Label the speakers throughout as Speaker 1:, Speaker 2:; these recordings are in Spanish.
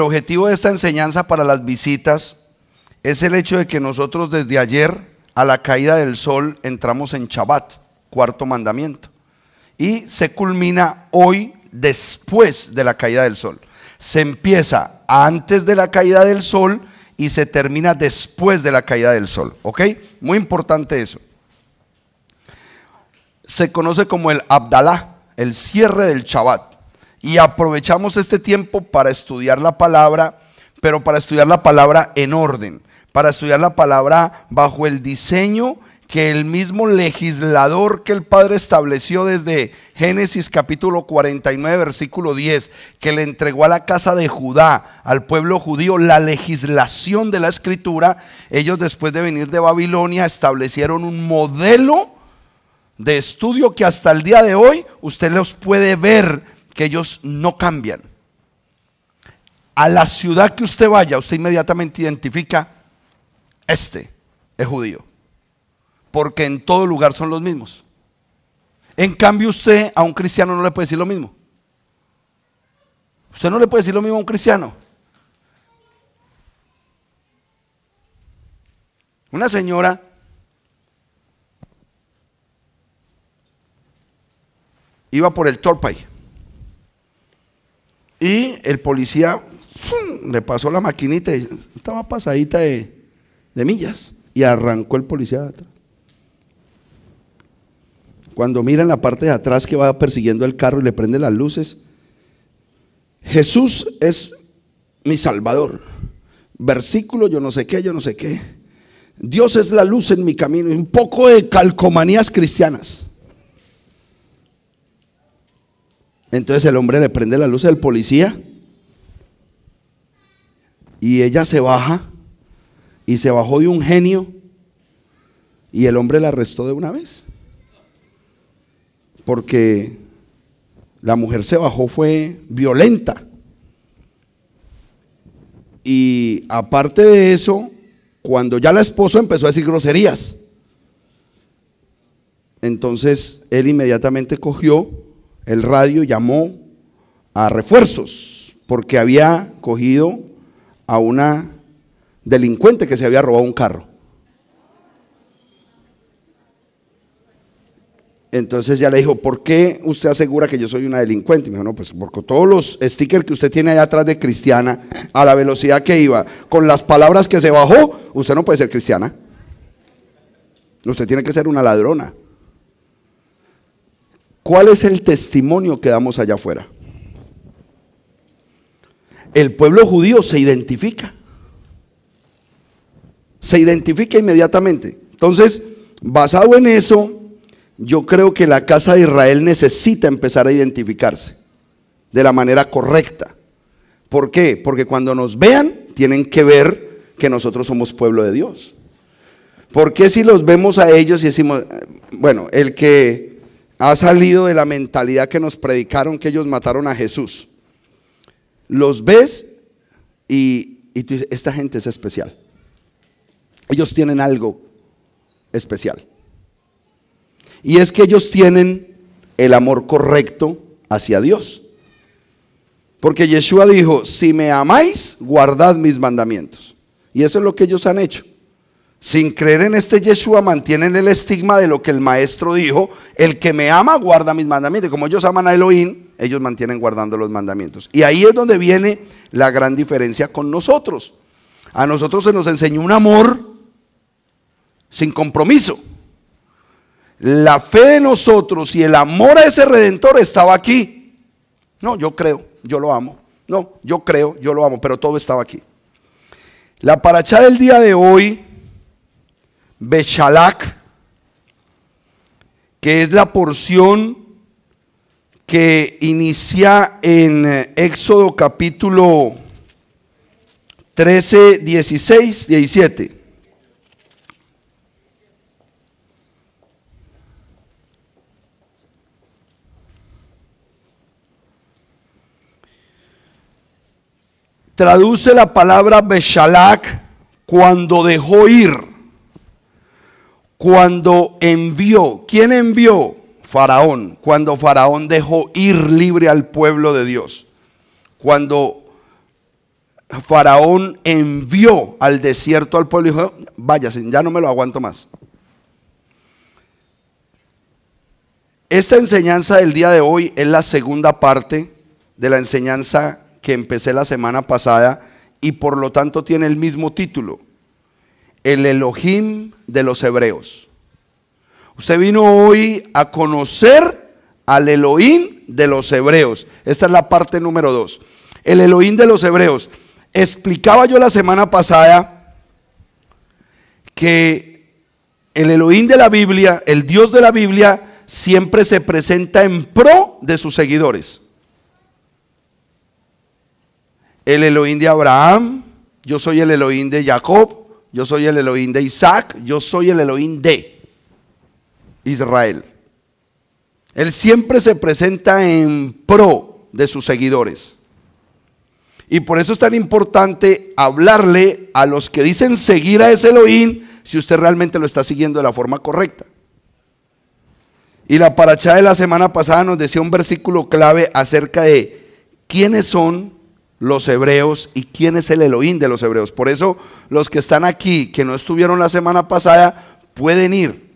Speaker 1: el objetivo de esta enseñanza para las visitas es el hecho de que nosotros desde ayer a la caída del sol entramos en Shabbat, cuarto mandamiento, y se culmina hoy después de la caída del sol. Se empieza antes de la caída del sol y se termina después de la caída del sol, ¿ok? Muy importante eso. Se conoce como el Abdalá, el cierre del Shabbat y aprovechamos este tiempo para estudiar la palabra, pero para estudiar la palabra en orden, para estudiar la palabra bajo el diseño que el mismo legislador que el Padre estableció desde Génesis capítulo 49, versículo 10, que le entregó a la casa de Judá, al pueblo judío, la legislación de la escritura, ellos después de venir de Babilonia establecieron un modelo de estudio que hasta el día de hoy usted los puede ver ellos no cambian. A la ciudad que usted vaya, usted inmediatamente identifica, este es judío, porque en todo lugar son los mismos. En cambio usted a un cristiano no le puede decir lo mismo. Usted no le puede decir lo mismo a un cristiano. Una señora iba por el Torpay y el policía le pasó la maquinita y estaba pasadita de, de millas. Y arrancó el policía de atrás. Cuando mira en la parte de atrás que va persiguiendo el carro y le prende las luces, Jesús es mi salvador. Versículo, yo no sé qué, yo no sé qué. Dios es la luz en mi camino. Un poco de calcomanías cristianas. Entonces el hombre le prende la luz del policía y ella se baja y se bajó de un genio y el hombre la arrestó de una vez. Porque la mujer se bajó, fue violenta. Y aparte de eso, cuando ya la esposo empezó a decir groserías, entonces él inmediatamente cogió el radio llamó a refuerzos porque había cogido a una delincuente que se había robado un carro. Entonces ya le dijo, ¿por qué usted asegura que yo soy una delincuente? Y me dijo, no, pues porque todos los stickers que usted tiene allá atrás de cristiana, a la velocidad que iba, con las palabras que se bajó, usted no puede ser cristiana. Usted tiene que ser una ladrona. ¿Cuál es el testimonio que damos allá afuera? El pueblo judío se identifica. Se identifica inmediatamente. Entonces, basado en eso, yo creo que la casa de Israel necesita empezar a identificarse de la manera correcta. ¿Por qué? Porque cuando nos vean, tienen que ver que nosotros somos pueblo de Dios. ¿Por qué si los vemos a ellos y decimos, eh, bueno, el que ha salido de la mentalidad que nos predicaron que ellos mataron a Jesús. Los ves y, tú dices, esta gente es especial. Ellos tienen algo especial. Y es que ellos tienen el amor correcto hacia Dios. Porque Yeshua dijo, si me amáis, guardad mis mandamientos. Y eso es lo que ellos han hecho sin creer en este Yeshua, mantienen el estigma de lo que el maestro dijo, el que me ama guarda mis mandamientos. Como ellos aman a Elohim, ellos mantienen guardando los mandamientos. Y ahí es donde viene la gran diferencia con nosotros. A nosotros se nos enseñó un amor sin compromiso. La fe de nosotros y el amor a ese redentor estaba aquí. No, yo creo, yo lo amo. No, yo creo, yo lo amo, pero todo estaba aquí. La paracha del día de hoy Beshalak, que es la porción que inicia en eh, Éxodo capítulo 13, 16, 17. Traduce la palabra Beshalak cuando dejó ir. Cuando envió, ¿quién envió? Faraón. Cuando Faraón dejó ir libre al pueblo de Dios. Cuando Faraón envió al desierto al pueblo dijo, váyase, ya no me lo aguanto más. Esta enseñanza del día de hoy es la segunda parte de la enseñanza que empecé la semana pasada y por lo tanto tiene el mismo título el Elohim de los hebreos. Usted vino hoy a conocer al Elohim de los hebreos. Esta es la parte número dos. El Elohim de los hebreos. Explicaba yo la semana pasada que el Elohim de la Biblia, el Dios de la Biblia, siempre se presenta en pro de sus seguidores. El Elohim de Abraham, yo soy el Elohim de Jacob, yo soy el Elohim de Isaac, yo soy el Elohim de Israel. Él siempre se presenta en pro de sus seguidores. Y por eso es tan importante hablarle a los que dicen seguir a ese Elohim si usted realmente lo está siguiendo de la forma correcta. Y la paracha de la semana pasada nos decía un versículo clave acerca de quiénes son los hebreos y quién es el Elohim de los hebreos. Por eso los que están aquí, que no estuvieron la semana pasada, pueden ir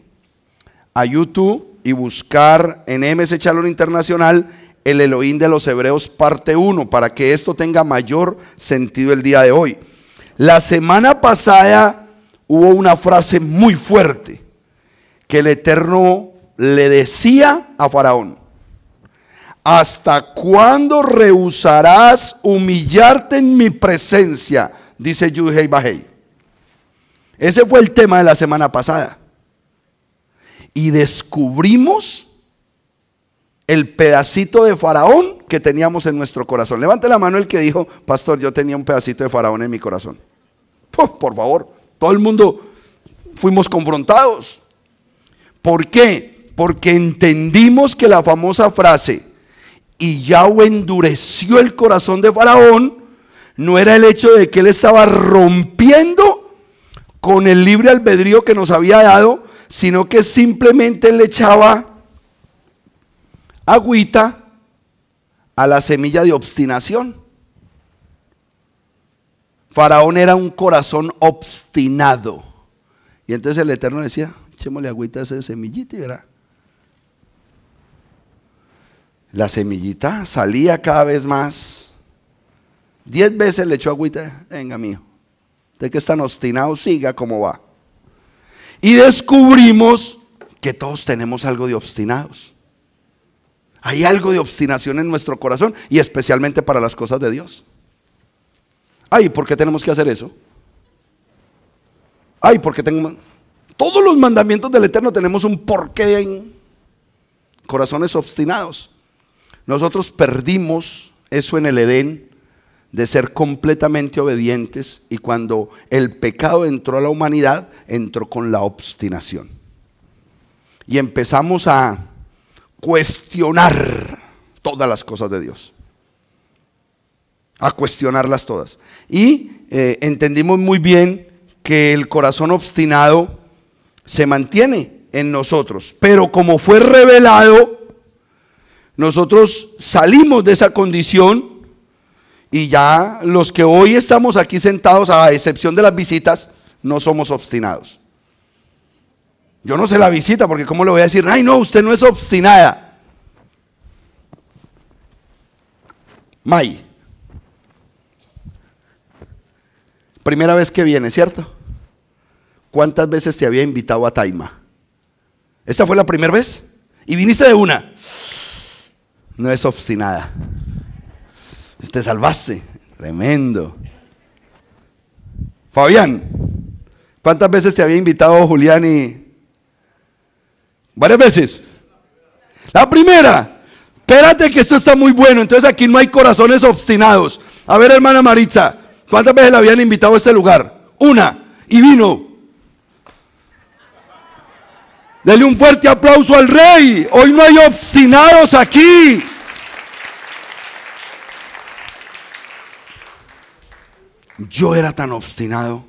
Speaker 1: a YouTube y buscar en MS Chalón Internacional el Elohim de los hebreos parte 1 para que esto tenga mayor sentido el día de hoy. La semana pasada hubo una frase muy fuerte que el Eterno le decía a Faraón. ¿Hasta cuándo rehusarás humillarte en mi presencia? Dice Yudhei Ese fue el tema de la semana pasada. Y descubrimos el pedacito de faraón que teníamos en nuestro corazón. Levante la mano el que dijo, pastor, yo tenía un pedacito de faraón en mi corazón. por favor, todo el mundo fuimos confrontados. ¿Por qué? Porque entendimos que la famosa frase, y Yahweh endureció el corazón de Faraón, no era el hecho de que él estaba rompiendo con el libre albedrío que nos había dado, sino que simplemente le echaba agüita a la semilla de obstinación. Faraón era un corazón obstinado. Y entonces el Eterno decía, echémosle agüita a ese semillito y verá la semillita salía cada vez más. Diez veces le echó agüita, venga mío, de que están obstinados, obstinado, siga como va. Y descubrimos que todos tenemos algo de obstinados. Hay algo de obstinación en nuestro corazón y especialmente para las cosas de Dios. Ay, ¿por qué tenemos que hacer eso? Ay, ¿por qué tengo... Todos los mandamientos del Eterno tenemos un porqué en corazones obstinados. Nosotros perdimos eso en el Edén de ser completamente obedientes y cuando el pecado entró a la humanidad, entró con la obstinación. Y empezamos a cuestionar todas las cosas de Dios. A cuestionarlas todas. Y eh, entendimos muy bien que el corazón obstinado se mantiene en nosotros, pero como fue revelado, nosotros salimos de esa condición y ya los que hoy estamos aquí sentados, a excepción de las visitas, no somos obstinados. Yo no sé la visita porque ¿cómo le voy a decir? Ay, no, usted no es obstinada. May. Primera vez que viene, ¿cierto? ¿Cuántas veces te había invitado a Taima? ¿Esta fue la primera vez? Y viniste de una no es obstinada. Te salvaste. Tremendo. Fabián, ¿cuántas veces te había invitado Julián y... Varias veces. La primera. Espérate que esto está muy bueno. Entonces aquí no hay corazones obstinados. A ver, hermana Maritza, ¿cuántas veces la habían invitado a este lugar? Una. Y vino. Dele un fuerte aplauso al rey. Hoy no hay obstinados aquí. Yo era tan obstinado.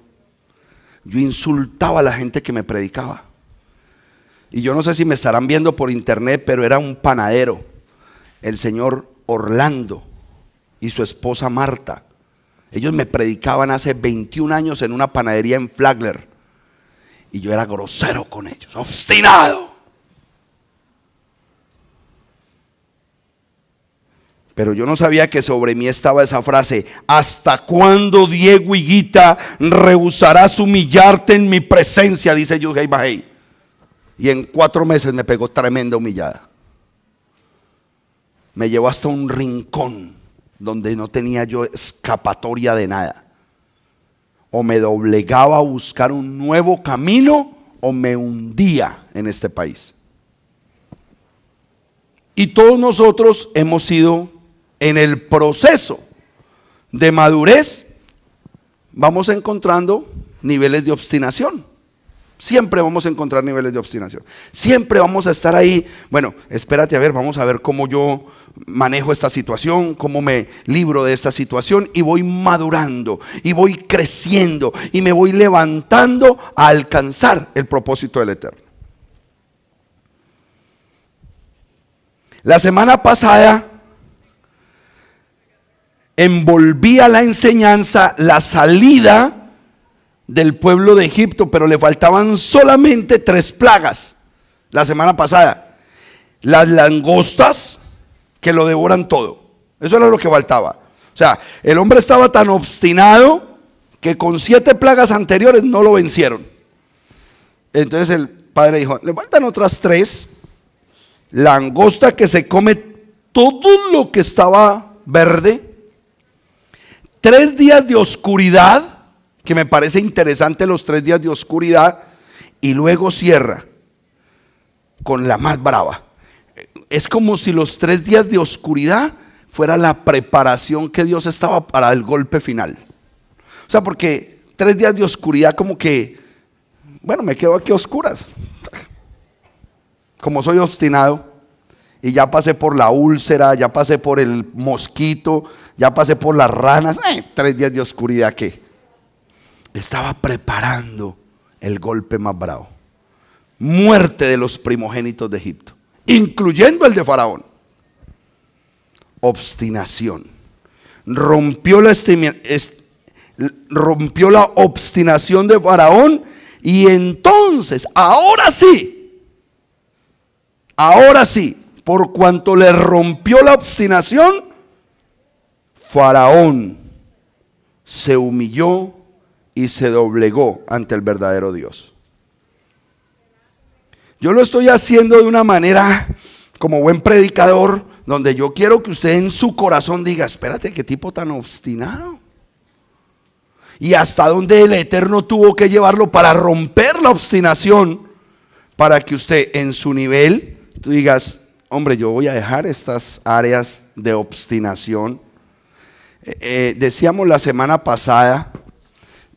Speaker 1: Yo insultaba a la gente que me predicaba. Y yo no sé si me estarán viendo por internet, pero era un panadero. El señor Orlando y su esposa Marta. Ellos me predicaban hace 21 años en una panadería en Flagler. Y yo era grosero con ellos, obstinado. Pero yo no sabía que sobre mí estaba esa frase, ¿hasta cuándo Diego Higuita rehusarás humillarte en mi presencia? Dice Yudhei Bajei. Y en cuatro meses me pegó tremenda humillada. Me llevó hasta un rincón donde no tenía yo escapatoria de nada o me doblegaba a buscar un nuevo camino o me hundía en este país. Y todos nosotros hemos sido en el proceso de madurez, vamos encontrando niveles de obstinación. Siempre vamos a encontrar niveles de obstinación. Siempre vamos a estar ahí. Bueno, espérate a ver, vamos a ver cómo yo manejo esta situación, cómo me libro de esta situación y voy madurando y voy creciendo y me voy levantando a alcanzar el propósito del Eterno. La semana pasada envolvía la enseñanza, la salida del pueblo de Egipto, pero le faltaban solamente tres plagas la semana pasada. Las langostas que lo devoran todo. Eso era lo que faltaba. O sea, el hombre estaba tan obstinado que con siete plagas anteriores no lo vencieron. Entonces el padre dijo, le faltan otras tres. Langosta que se come todo lo que estaba verde. Tres días de oscuridad que me parece interesante los tres días de oscuridad, y luego cierra con la más brava. Es como si los tres días de oscuridad fuera la preparación que Dios estaba para el golpe final. O sea, porque tres días de oscuridad como que, bueno, me quedo aquí a oscuras. Como soy obstinado y ya pasé por la úlcera, ya pasé por el mosquito, ya pasé por las ranas, tres días de oscuridad que estaba preparando el golpe más bravo. Muerte de los primogénitos de Egipto, incluyendo el de Faraón. Obstinación. rompió la obstinación de Faraón y entonces, ahora sí, ahora sí, por cuanto le rompió la obstinación, Faraón se humilló y se doblegó ante el verdadero Dios. Yo lo estoy haciendo de una manera como buen predicador, donde yo quiero que usted en su corazón diga, espérate, qué tipo tan obstinado. Y hasta donde el Eterno tuvo que llevarlo para romper la obstinación, para que usted en su nivel tú digas, hombre, yo voy a dejar estas áreas de obstinación. Eh, eh, decíamos la semana pasada,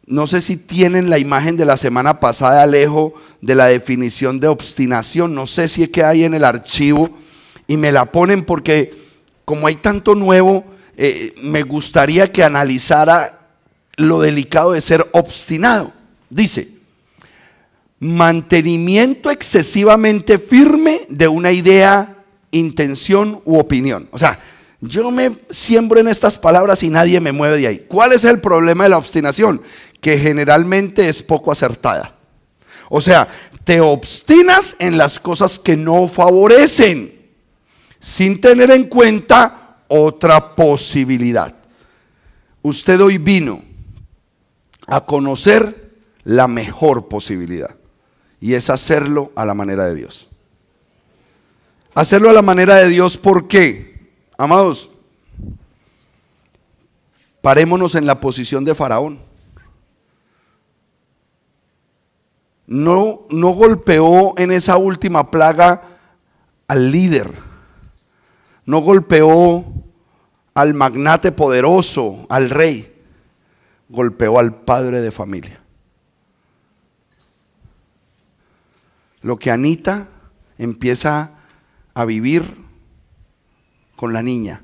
Speaker 1: no sé si tienen la imagen de la semana pasada, Alejo, de la definición de obstinación. No sé si es que hay en el archivo y me la ponen porque como hay tanto nuevo, eh, me gustaría que analizara lo delicado de ser obstinado. Dice, mantenimiento excesivamente firme de una idea, intención u opinión. O sea, yo me siembro en estas palabras y nadie me mueve de ahí. ¿Cuál es el problema de la obstinación? que generalmente es poco acertada. O sea, te obstinas en las cosas que no favorecen, sin tener en cuenta otra posibilidad. Usted hoy vino a conocer la mejor posibilidad, y es hacerlo a la manera de Dios. Hacerlo a la manera de Dios, ¿por qué? Amados, parémonos en la posición de Faraón. no, golpeó en esa última plaga al líder, no golpeó al magnate poderoso, al rey, golpeó al padre de familia. Lo que Anita empieza a vivir con la niña,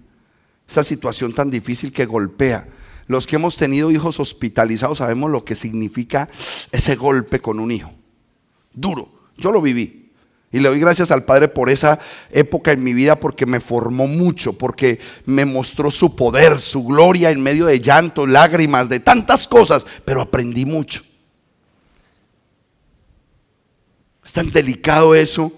Speaker 1: esa situación tan difícil que golpea, los que hemos tenido hijos hospitalizados sabemos lo que significa ese golpe con un hijo. Duro. Yo lo viví. Y le doy gracias al Padre por esa época en mi vida porque me formó mucho, porque me mostró su poder, su gloria en medio de llanto, lágrimas, de tantas cosas, pero aprendí mucho. Es tan delicado eso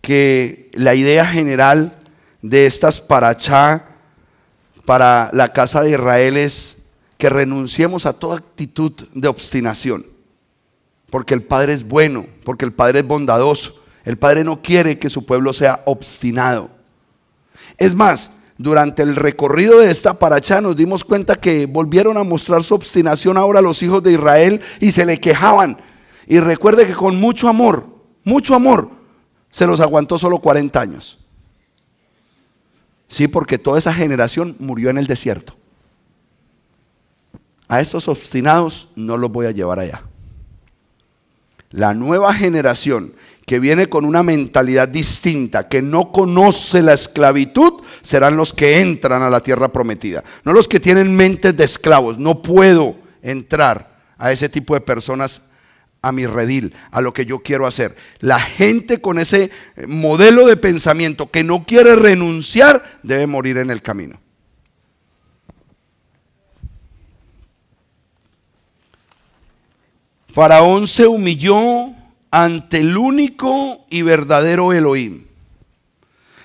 Speaker 1: que la idea general de estas parachá para la casa de Israel es que renunciemos a toda actitud de obstinación, porque el Padre es bueno, porque el Padre es bondadoso, el Padre no quiere que su pueblo sea obstinado. Es más, durante el recorrido de esta paracha nos dimos cuenta que volvieron a mostrar su obstinación ahora los hijos de Israel y se le quejaban. Y recuerde que con mucho amor, mucho amor, se los aguantó solo 40 años. Sí, porque toda esa generación murió en el desierto. A estos obstinados no los voy a llevar allá. La nueva generación que viene con una mentalidad distinta, que no conoce la esclavitud, serán los que entran a la tierra prometida. No los que tienen mentes de esclavos. No puedo entrar a ese tipo de personas a mi redil, a lo que yo quiero hacer. La gente con ese eh, modelo de pensamiento que no quiere renunciar debe morir en el camino. Faraón se humilló ante el único y verdadero Elohim.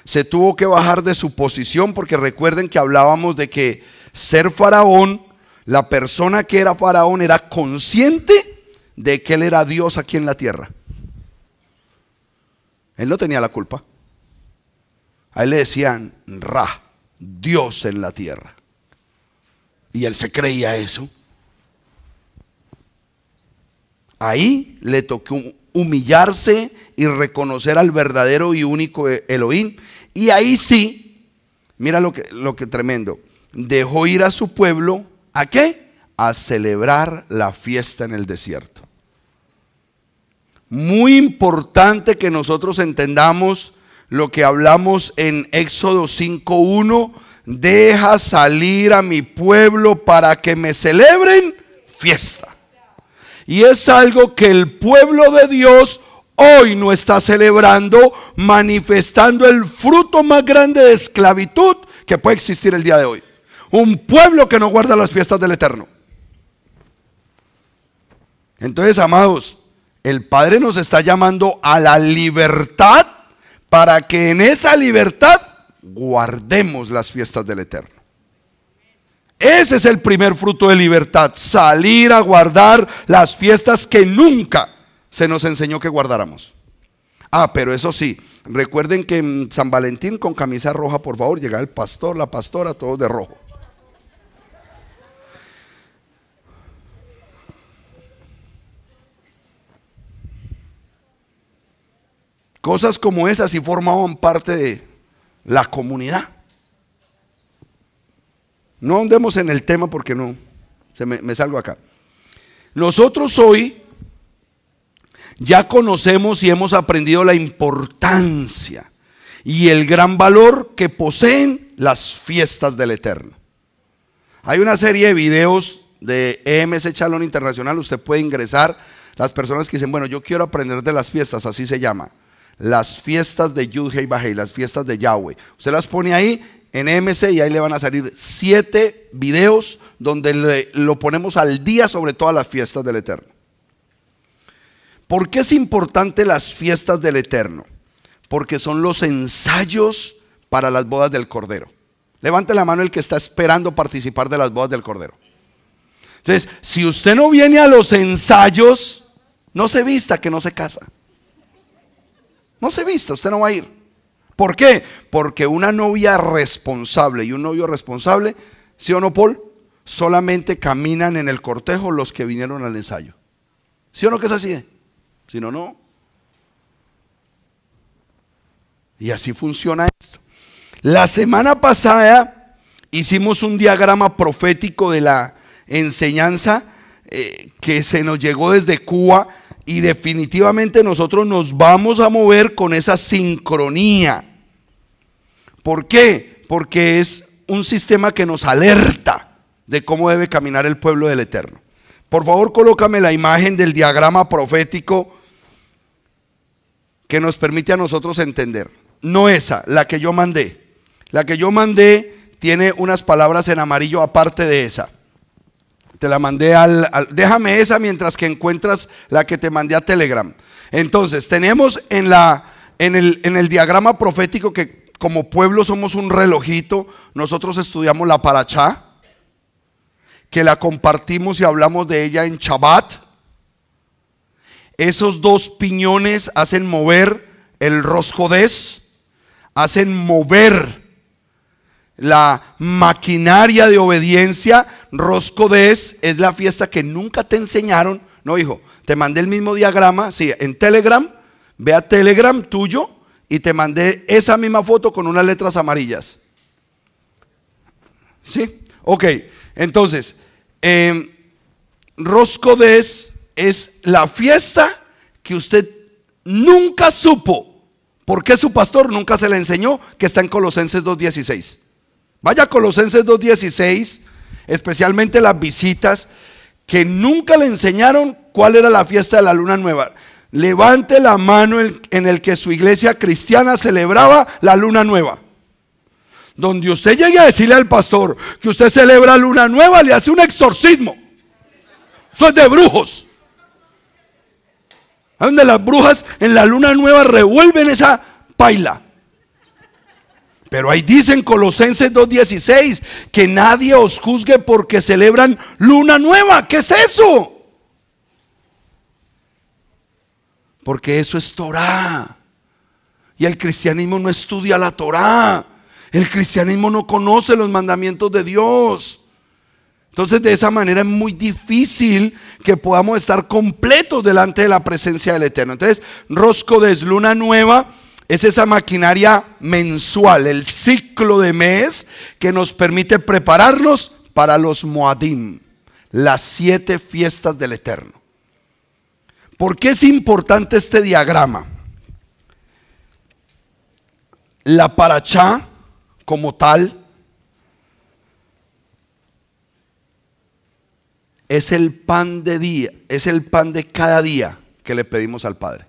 Speaker 1: Se tuvo que bajar de su posición porque recuerden que hablábamos de que ser faraón, la persona que era faraón era consciente de que Él era Dios aquí en la tierra. Él no tenía la culpa. A Él le decían Ra, Dios en la tierra. Y Él se creía eso. Ahí le tocó humillarse y reconocer al verdadero y único e-, Elohim. Y ahí sí, mira lo que, lo que tremendo, dejó ir a su pueblo, ¿a qué? a celebrar la fiesta en el desierto. Muy importante que nosotros entendamos lo que hablamos en Éxodo 5.1, deja salir a mi pueblo para que me celebren fiesta. Y es algo que el pueblo de Dios hoy no está celebrando, manifestando el fruto más grande de esclavitud que puede existir el día de hoy. Un pueblo que no guarda las fiestas del Eterno. Entonces, amados, el Padre nos está llamando a la libertad para que en esa libertad guardemos las fiestas del Eterno. Ese es el primer fruto de libertad, salir a guardar las fiestas que nunca se nos enseñó que guardáramos. Ah, pero eso sí, recuerden que en San Valentín con camisa roja, por favor, llega el pastor, la pastora, todos de rojo. Cosas como esas sí formaban parte de la comunidad. No andemos en el tema porque no, se me, me salgo acá. Nosotros hoy ya conocemos y hemos aprendido la importancia y el gran valor que poseen las fiestas del Eterno. Hay una serie de videos de EMS Chalón Internacional, usted puede ingresar, las personas que dicen, bueno, yo quiero aprender de las fiestas, así se llama las fiestas de Yud Hei y las fiestas de Yahweh. Usted las pone ahí en MC y ahí le van a salir siete videos donde lo ponemos al día sobre todas las fiestas del Eterno. ¿Por qué es importante las fiestas del Eterno? Porque son los ensayos para las bodas del Cordero. Levante la mano el que está esperando participar de las bodas del Cordero. Entonces, si usted no viene a los ensayos, no se vista que no se casa. No se vista, usted no va a ir. ¿Por qué? Porque una novia responsable y un novio responsable, ¿sí o no, Paul? Solamente caminan en el cortejo los que vinieron al ensayo. ¿Sí o no que es así? Si no, no. Y así funciona esto. La semana pasada hicimos un diagrama profético de la enseñanza eh, que se nos llegó desde Cuba y definitivamente nosotros nos vamos a mover con esa sincronía. ¿Por qué? Porque es un sistema que nos alerta de cómo debe caminar el pueblo del Eterno. Por favor, colócame la imagen del diagrama profético que nos permite a nosotros entender. No esa, la que yo mandé. La que yo mandé tiene unas palabras en amarillo aparte de esa. Te la mandé al, Déjame esa mientras que encuentras la que te mandé a Telegram. Entonces, tenemos en, la, en, el, en el diagrama profético que como pueblo somos un relojito. Nosotros estudiamos la Parachá, que la compartimos y hablamos de ella en Shabbat. Esos dos piñones hacen mover el roscodés, hacen mover la maquinaria de obediencia. Roscodés es la fiesta que nunca te enseñaron. No, hijo, te mandé el mismo diagrama. Sí, en Telegram, ve a Telegram tuyo y te mandé esa misma foto con unas letras amarillas. ¿Sí? Ok, entonces, eh, em, Roscodés es la fiesta que usted nunca supo. Porque su pastor nunca se le enseñó que está en Colosenses 2.16? Vaya Colosenses 2.16, especialmente las visitas, que nunca le enseñaron cuál era la fiesta de la luna nueva. Levante la mano en el que su iglesia cristiana celebraba la luna nueva. Donde usted llegue a decirle al pastor que usted celebra luna nueva, le hace un exorcismo. Eso es de brujos. Donde las brujas en la luna nueva revuelven esa paila. Pero ahí dicen Colosenses 2.16 que nadie os juzgue porque celebran luna nueva. ¿Qué es eso? Porque eso es Torah. Y el cristianismo no estudia la Torah. El cristianismo no conoce los mandamientos de Dios. Entonces de esa manera es muy difícil que podamos estar completos delante de la presencia del Eterno. Entonces, Rosco de luna nueva es esa maquinaria mensual, el ciclo de mes que nos permite prepararnos para los Moadim, las siete fiestas del Eterno. ¿Por qué es importante este diagrama? La Parachá como tal es el pan de día, es el pan de cada día que le pedimos al Padre.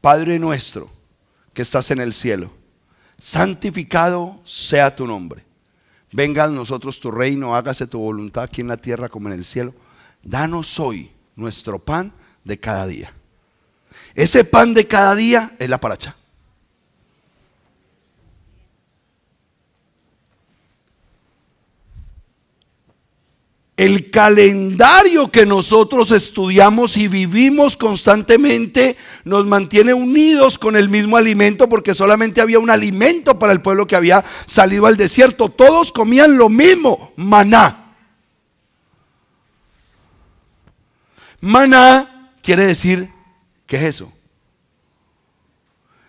Speaker 1: Padre nuestro estás en el cielo. Santificado sea tu nombre. Venga a nosotros tu reino, hágase tu voluntad aquí en la tierra como en el cielo. Danos hoy nuestro pan de cada día. Ese pan de cada día es la paracha. el calendario que nosotros estudiamos y vivimos constantemente nos mantiene unidos con el mismo alimento porque solamente había un alimento para el pueblo que había salido al desierto. Todos comían lo mismo, maná. Maná quiere decir, ¿qué es eso?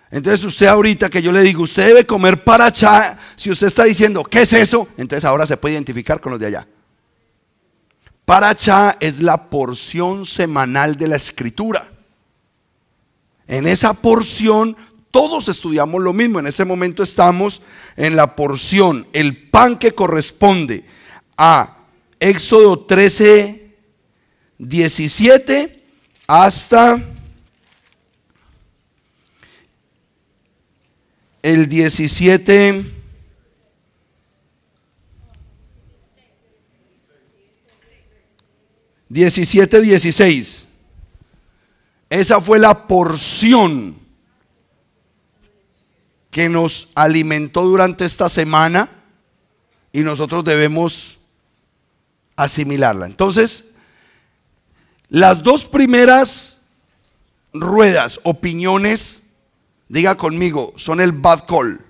Speaker 1: Entonces usted ahorita que yo le digo, usted debe comer para si usted está diciendo, ¿qué es eso? Entonces ahora se puede identificar con los de allá. Paracha es la porción semanal de la escritura. En esa porción todos estudiamos lo mismo. En ese momento estamos en la porción, el pan que corresponde a Éxodo 13, 17 hasta el 17. 17, 16. Esa fue la porción que nos alimentó durante esta semana y nosotros debemos asimilarla. Entonces, las dos primeras ruedas, opiniones, diga conmigo, son el bad call,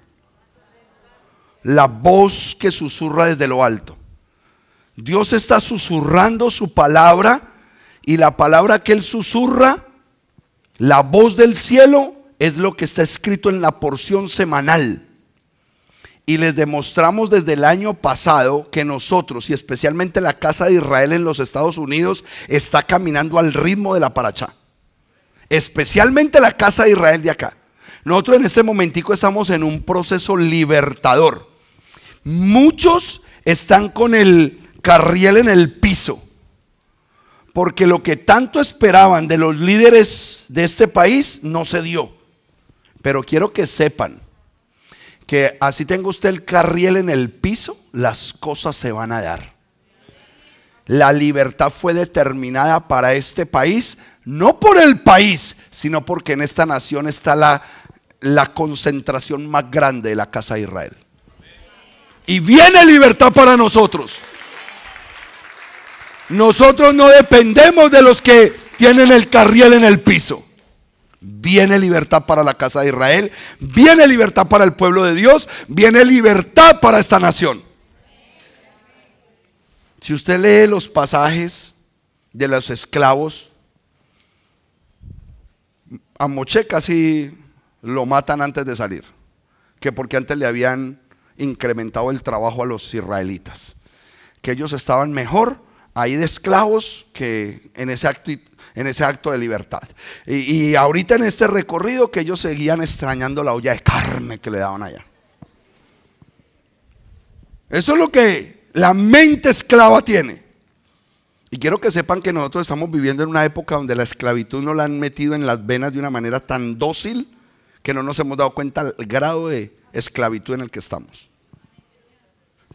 Speaker 1: la voz que susurra desde lo alto. Dios está susurrando su palabra y la palabra que él susurra, la voz del cielo, es lo que está escrito en la porción semanal. Y les demostramos desde el año pasado que nosotros, y especialmente la Casa de Israel en los Estados Unidos, está caminando al ritmo de la paracha. Especialmente la Casa de Israel de acá. Nosotros en este momentico estamos en un proceso libertador. Muchos están con el carriel en el piso, porque lo que tanto esperaban de los líderes de este país no se dio. Pero quiero que sepan que así tenga usted el carriel en el piso, las cosas se van a dar. La libertad fue determinada para este país, no por el país, sino porque en esta nación está la, la concentración más grande de la casa de Israel. Y viene libertad para nosotros. Nosotros no dependemos de los que tienen el carriel en el piso. Viene libertad para la casa de Israel, viene libertad para el pueblo de Dios, viene libertad para esta nación. Si usted lee los pasajes de los esclavos, a Moche casi lo matan antes de salir, que porque antes le habían incrementado el trabajo a los israelitas, que ellos estaban mejor ahí de esclavos que en ese acto, en ese acto de libertad. Y, y ahorita en este recorrido que ellos seguían extrañando la olla de carne que le daban allá. Eso es lo que la mente esclava tiene. Y quiero que sepan que nosotros estamos viviendo en una época donde la esclavitud nos la han metido en las venas de una manera tan dócil que no nos hemos dado cuenta del grado de esclavitud en el que estamos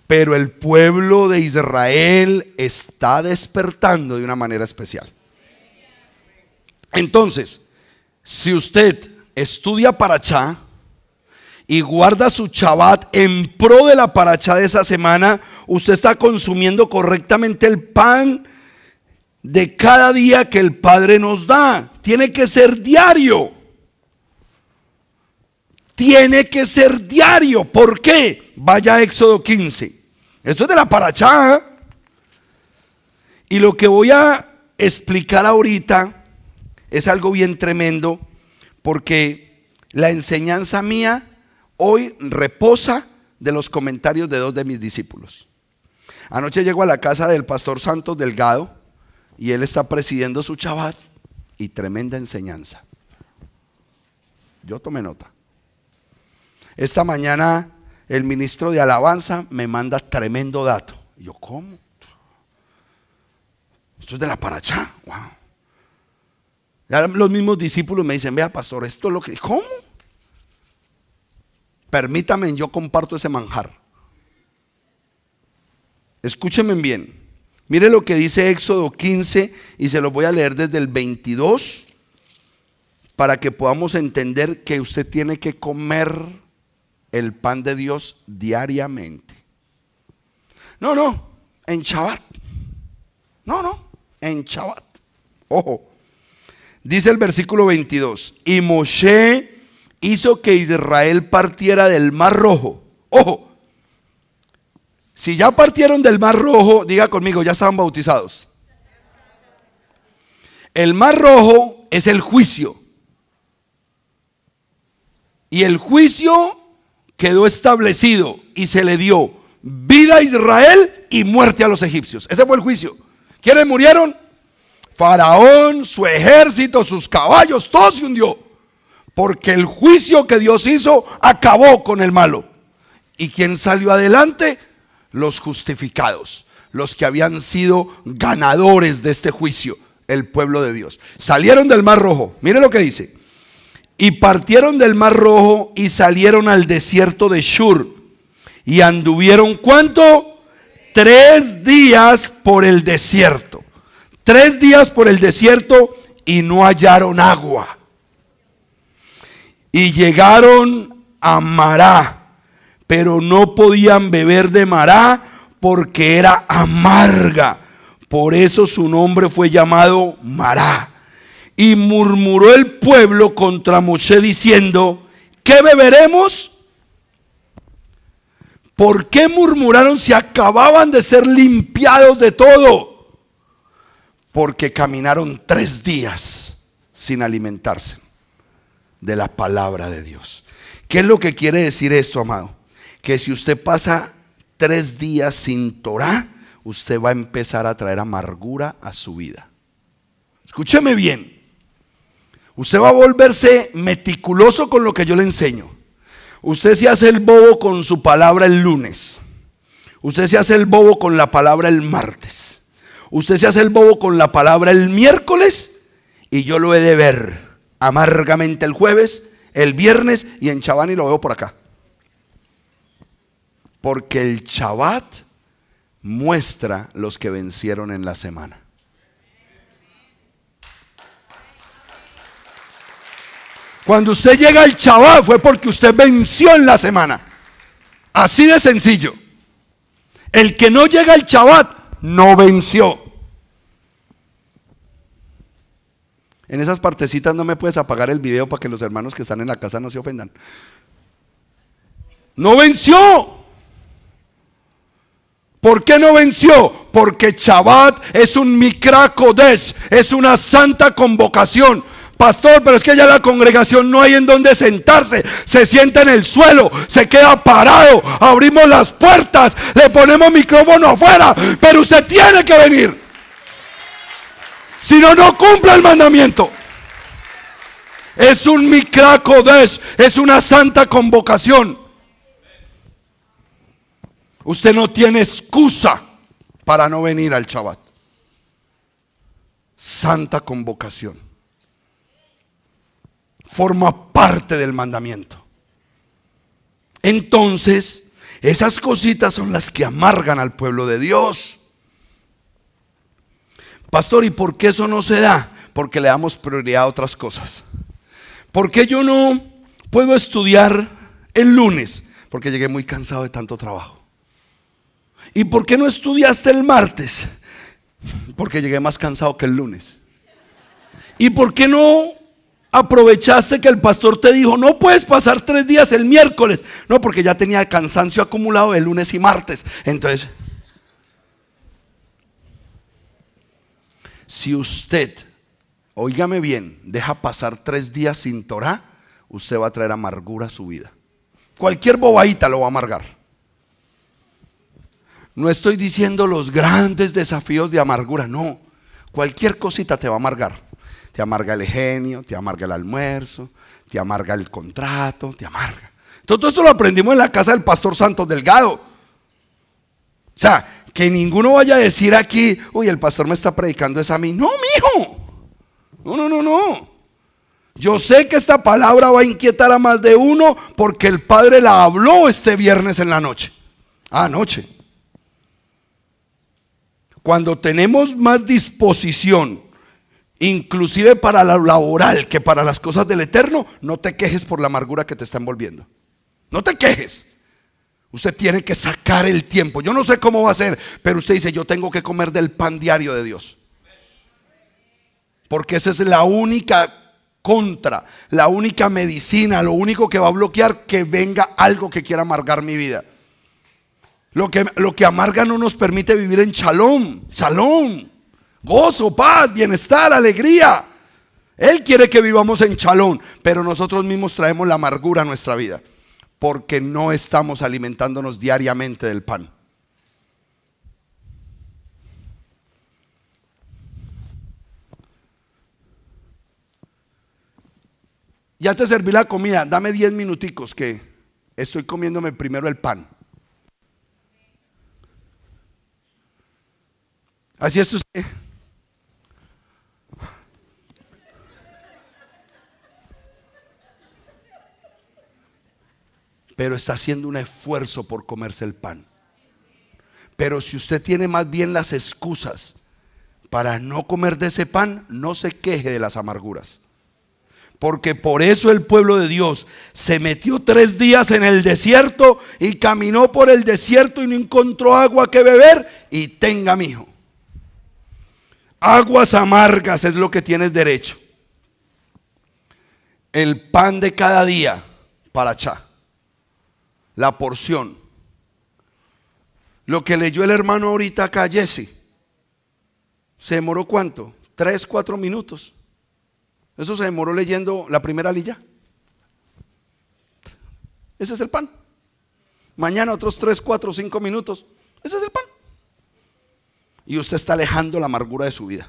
Speaker 1: pero el pueblo de Israel está despertando de una manera especial. Entonces, si usted estudia paracha y guarda su Shabbat en pro de la Parachá de esa semana, usted está consumiendo correctamente el pan de cada día que el Padre nos da. Tiene que ser diario. Tiene que ser diario. ¿Por qué? Vaya a Éxodo 15. Esto es de la paracha ¿eh? Y lo que voy a explicar ahorita es algo bien tremendo porque la enseñanza mía hoy reposa de los comentarios de dos de mis discípulos. Anoche llego a la casa del pastor Santos Delgado y él está presidiendo su chabat y tremenda enseñanza. Yo tomé nota. Esta mañana el ministro de alabanza me manda tremendo dato. yo, ¿cómo? Esto es de la paracha. Wow. los mismos discípulos me dicen, vea, pastor, esto es lo que... ¿Cómo? Permítame, yo comparto ese manjar. Escúchenme bien. Mire lo que dice Éxodo 15 y se lo voy a leer desde el 22 para que podamos entender que usted tiene que comer el pan de Dios diariamente. No, no, en Shabbat. No, no, en Shabbat. Ojo. Dice el versículo 22, y Moshe hizo que Israel partiera del mar rojo. Ojo, si ya partieron del mar rojo, diga conmigo, ya estaban bautizados. El mar rojo es el juicio. Y el juicio quedó establecido y se le dio vida a Israel y muerte a los egipcios. Ese fue el juicio. ¿Quiénes murieron? Faraón, su ejército, sus caballos, todo se hundió. Porque el juicio que Dios hizo acabó con el malo. ¿Y quién salió adelante? Los justificados, los que habían sido ganadores de este juicio, el pueblo de Dios. Salieron del mar rojo. Mire lo que dice. Y partieron del mar rojo y salieron al desierto de Shur. Y anduvieron cuánto? Tres días por el desierto. Tres días por el desierto y no hallaron agua. Y llegaron a Mará, pero no podían beber de Mará porque era amarga. Por eso su nombre fue llamado Mará. Y murmuró el pueblo contra Moshe diciendo, ¿qué beberemos? ¿Por qué murmuraron si acababan de ser limpiados de todo? Porque caminaron tres días sin alimentarse de la palabra de Dios. ¿Qué es lo que quiere decir esto, amado? Que si usted pasa tres días sin Torah, usted va a empezar a traer amargura a su vida. Escúcheme bien. Usted va a volverse meticuloso con lo que yo le enseño. Usted se hace el bobo con su palabra el lunes. Usted se hace el bobo con la palabra el martes. Usted se hace el bobo con la palabra el miércoles y yo lo he de ver amargamente el jueves, el viernes y en Chabán y lo veo por acá. Porque el Chabat muestra los que vencieron en la semana. Cuando usted llega al chabat fue porque usted venció en la semana. Así de sencillo. El que no llega al chabat no venció. En esas partecitas no me puedes apagar el video para que los hermanos que están en la casa no se ofendan. No venció. ¿Por qué no venció? Porque chabat es un micracodes, es una santa convocación. Pastor, pero es que ya la congregación no hay en donde sentarse. Se sienta en el suelo, se queda parado. Abrimos las puertas, le ponemos micrófono afuera, pero usted tiene que venir. Si no, no cumple el mandamiento. Es un micracodes, es una santa convocación. Usted no tiene excusa para no venir al Shabbat. Santa convocación forma parte del mandamiento. Entonces, esas cositas son las que amargan al pueblo de Dios. Pastor, ¿y por qué eso no se da? Porque le damos prioridad a otras cosas. ¿Por qué yo no puedo estudiar el lunes? Porque llegué muy cansado de tanto trabajo. ¿Y por qué no estudiaste el martes? Porque llegué más cansado que el lunes. ¿Y por qué no aprovechaste que el pastor te dijo, no puedes pasar tres días el miércoles. No, porque ya tenía cansancio acumulado de lunes y martes. Entonces, si usted, oígame bien, deja pasar tres días sin Torah, usted va a traer amargura a su vida. Cualquier bobaita lo va a amargar. No estoy diciendo los grandes desafíos de amargura, no. Cualquier cosita te va a amargar te amarga el genio, te amarga el almuerzo, te amarga el contrato, te amarga. todo esto lo aprendimos en la casa del pastor Santos Delgado. O sea, que ninguno vaya a decir aquí, uy, el pastor me está predicando esa a mí. No, mijo. No, no, no, no. Yo sé que esta palabra va a inquietar a más de uno porque el Padre la habló este viernes en la noche. Anoche. Cuando tenemos más disposición inclusive para la laboral, que para las cosas del eterno, no te quejes por la amargura que te está envolviendo. No te quejes. Usted tiene que sacar el tiempo. Yo no sé cómo va a ser, pero usted dice, yo tengo que comer del pan diario de Dios. Porque esa es la única contra, la única medicina, lo único que va a bloquear que venga algo que quiera amargar mi vida. Lo que, lo que amarga no nos permite vivir en shalom, shalom. Gozo, paz, bienestar, alegría. Él quiere que vivamos en chalón, pero nosotros mismos traemos la amargura a nuestra vida, porque no estamos alimentándonos diariamente del pan. Ya te serví la comida, dame 10 minuticos que estoy comiéndome primero el pan. Así es usted. pero está haciendo un esfuerzo por comerse el pan. Pero si usted tiene más bien las excusas para no comer de ese pan, no se queje de las amarguras. Porque por eso el pueblo de Dios se metió tres días en el desierto y caminó por el desierto y no encontró agua que beber. Y tenga, mi hijo. Aguas amargas es lo que tienes derecho. El pan de cada día para cha la porción. Lo que leyó el hermano ahorita acá, se demoró cuánto? Tres, cuatro minutos. Eso se demoró leyendo la primera lilla. Ese es el pan. Mañana otros tres, cuatro, cinco minutos. Ese es el pan. Y usted está alejando la amargura de su vida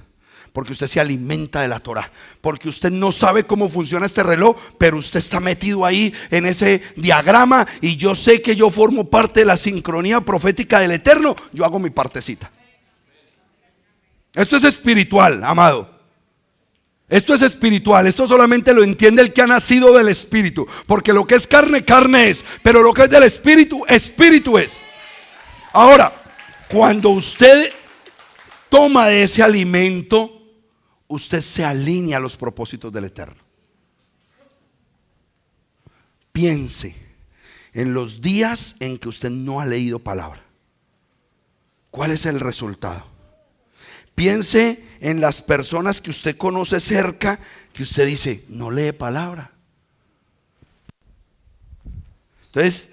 Speaker 1: porque usted se alimenta de la Torah, porque usted no sabe cómo funciona este reloj, pero usted está metido ahí en ese diagrama y yo sé que yo formo parte de la sincronía profética del Eterno, yo hago mi partecita. Esto es espiritual, amado. Esto es espiritual, esto solamente lo entiende el que ha nacido del espíritu, porque lo que es carne, carne es, pero lo que es del espíritu, espíritu es. Ahora, cuando usted toma de ese alimento, usted se alinea a los propósitos del Eterno. Piense en los días en que usted no ha leído palabra. ¿Cuál es el resultado? Piense en las personas que usted conoce cerca, que usted dice, no lee palabra. Entonces,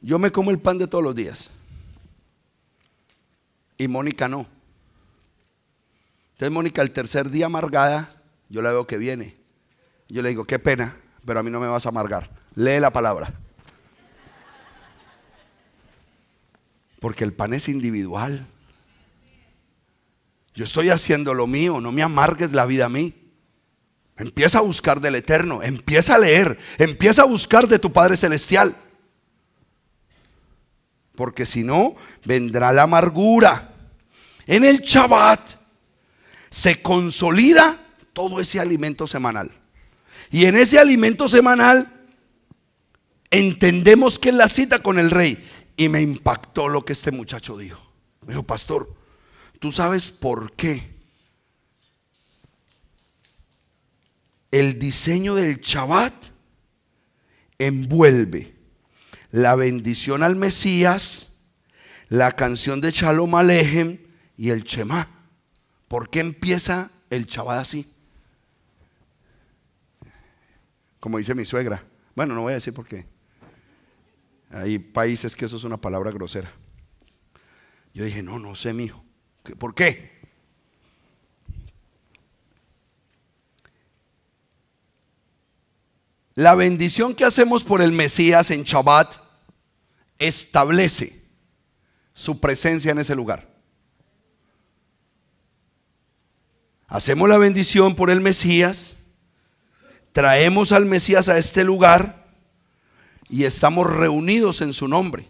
Speaker 1: yo me como el pan de todos los días. Y Mónica no. Entonces Mónica el tercer día amargada, yo la veo que viene. Yo le digo, qué pena, pero a mí no me vas a amargar. Lee la palabra. Porque el pan es individual. Yo estoy haciendo lo mío, no me amargues la vida a mí. Empieza a buscar del eterno, empieza a leer, empieza a buscar de tu Padre Celestial. Porque si no, vendrá la amargura. En el Shabbat se consolida todo ese alimento semanal. Y en ese alimento semanal entendemos que es la cita con el rey. Y me impactó lo que este muchacho dijo. Me dijo, pastor, ¿tú sabes por qué? El diseño del Shabbat envuelve la bendición al Mesías, la canción de Shalom Alejem y el Shema. ¿Por qué empieza el Shabbat así? Como dice mi suegra. Bueno, no voy a decir por qué. Hay países que eso es una palabra grosera. Yo dije, no, no sé, mijo. ¿Por qué? La bendición que hacemos por el Mesías en Shabbat establece su presencia en ese lugar. hacemos la bendición por el Mesías, traemos al Mesías a este lugar y estamos reunidos en su nombre.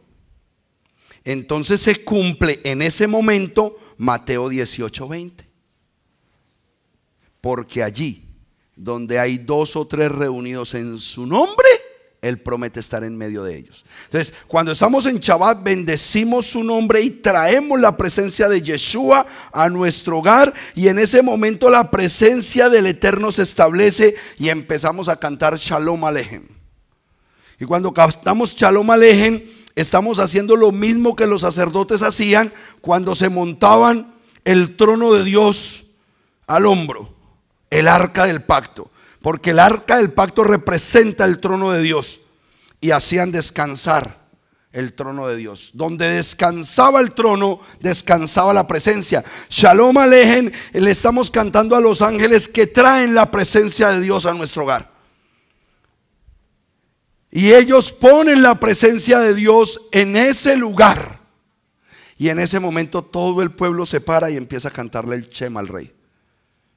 Speaker 1: Entonces se cumple en ese momento Mateo 18:20. Porque allí donde hay dos o tres reunidos en su nombre, él promete estar en medio de ellos. Entonces, cuando estamos en Shabbat, bendecimos su nombre y traemos la presencia de Yeshua a nuestro hogar. Y en ese momento la presencia del Eterno se establece y empezamos a cantar Shalom Alejem. Y cuando cantamos Shalom Alejem, estamos haciendo lo mismo que los sacerdotes hacían cuando se montaban el trono de Dios al hombro, el arca del pacto porque el arca del pacto representa el trono de Dios y hacían descansar el trono de Dios. Donde descansaba el trono, descansaba la presencia. Shalom Alejen, le estamos cantando a los ángeles que traen la presencia de Dios a nuestro hogar. Y ellos ponen la presencia de Dios en ese lugar. Y en ese momento todo el pueblo se para y empieza a cantarle el Chema al rey.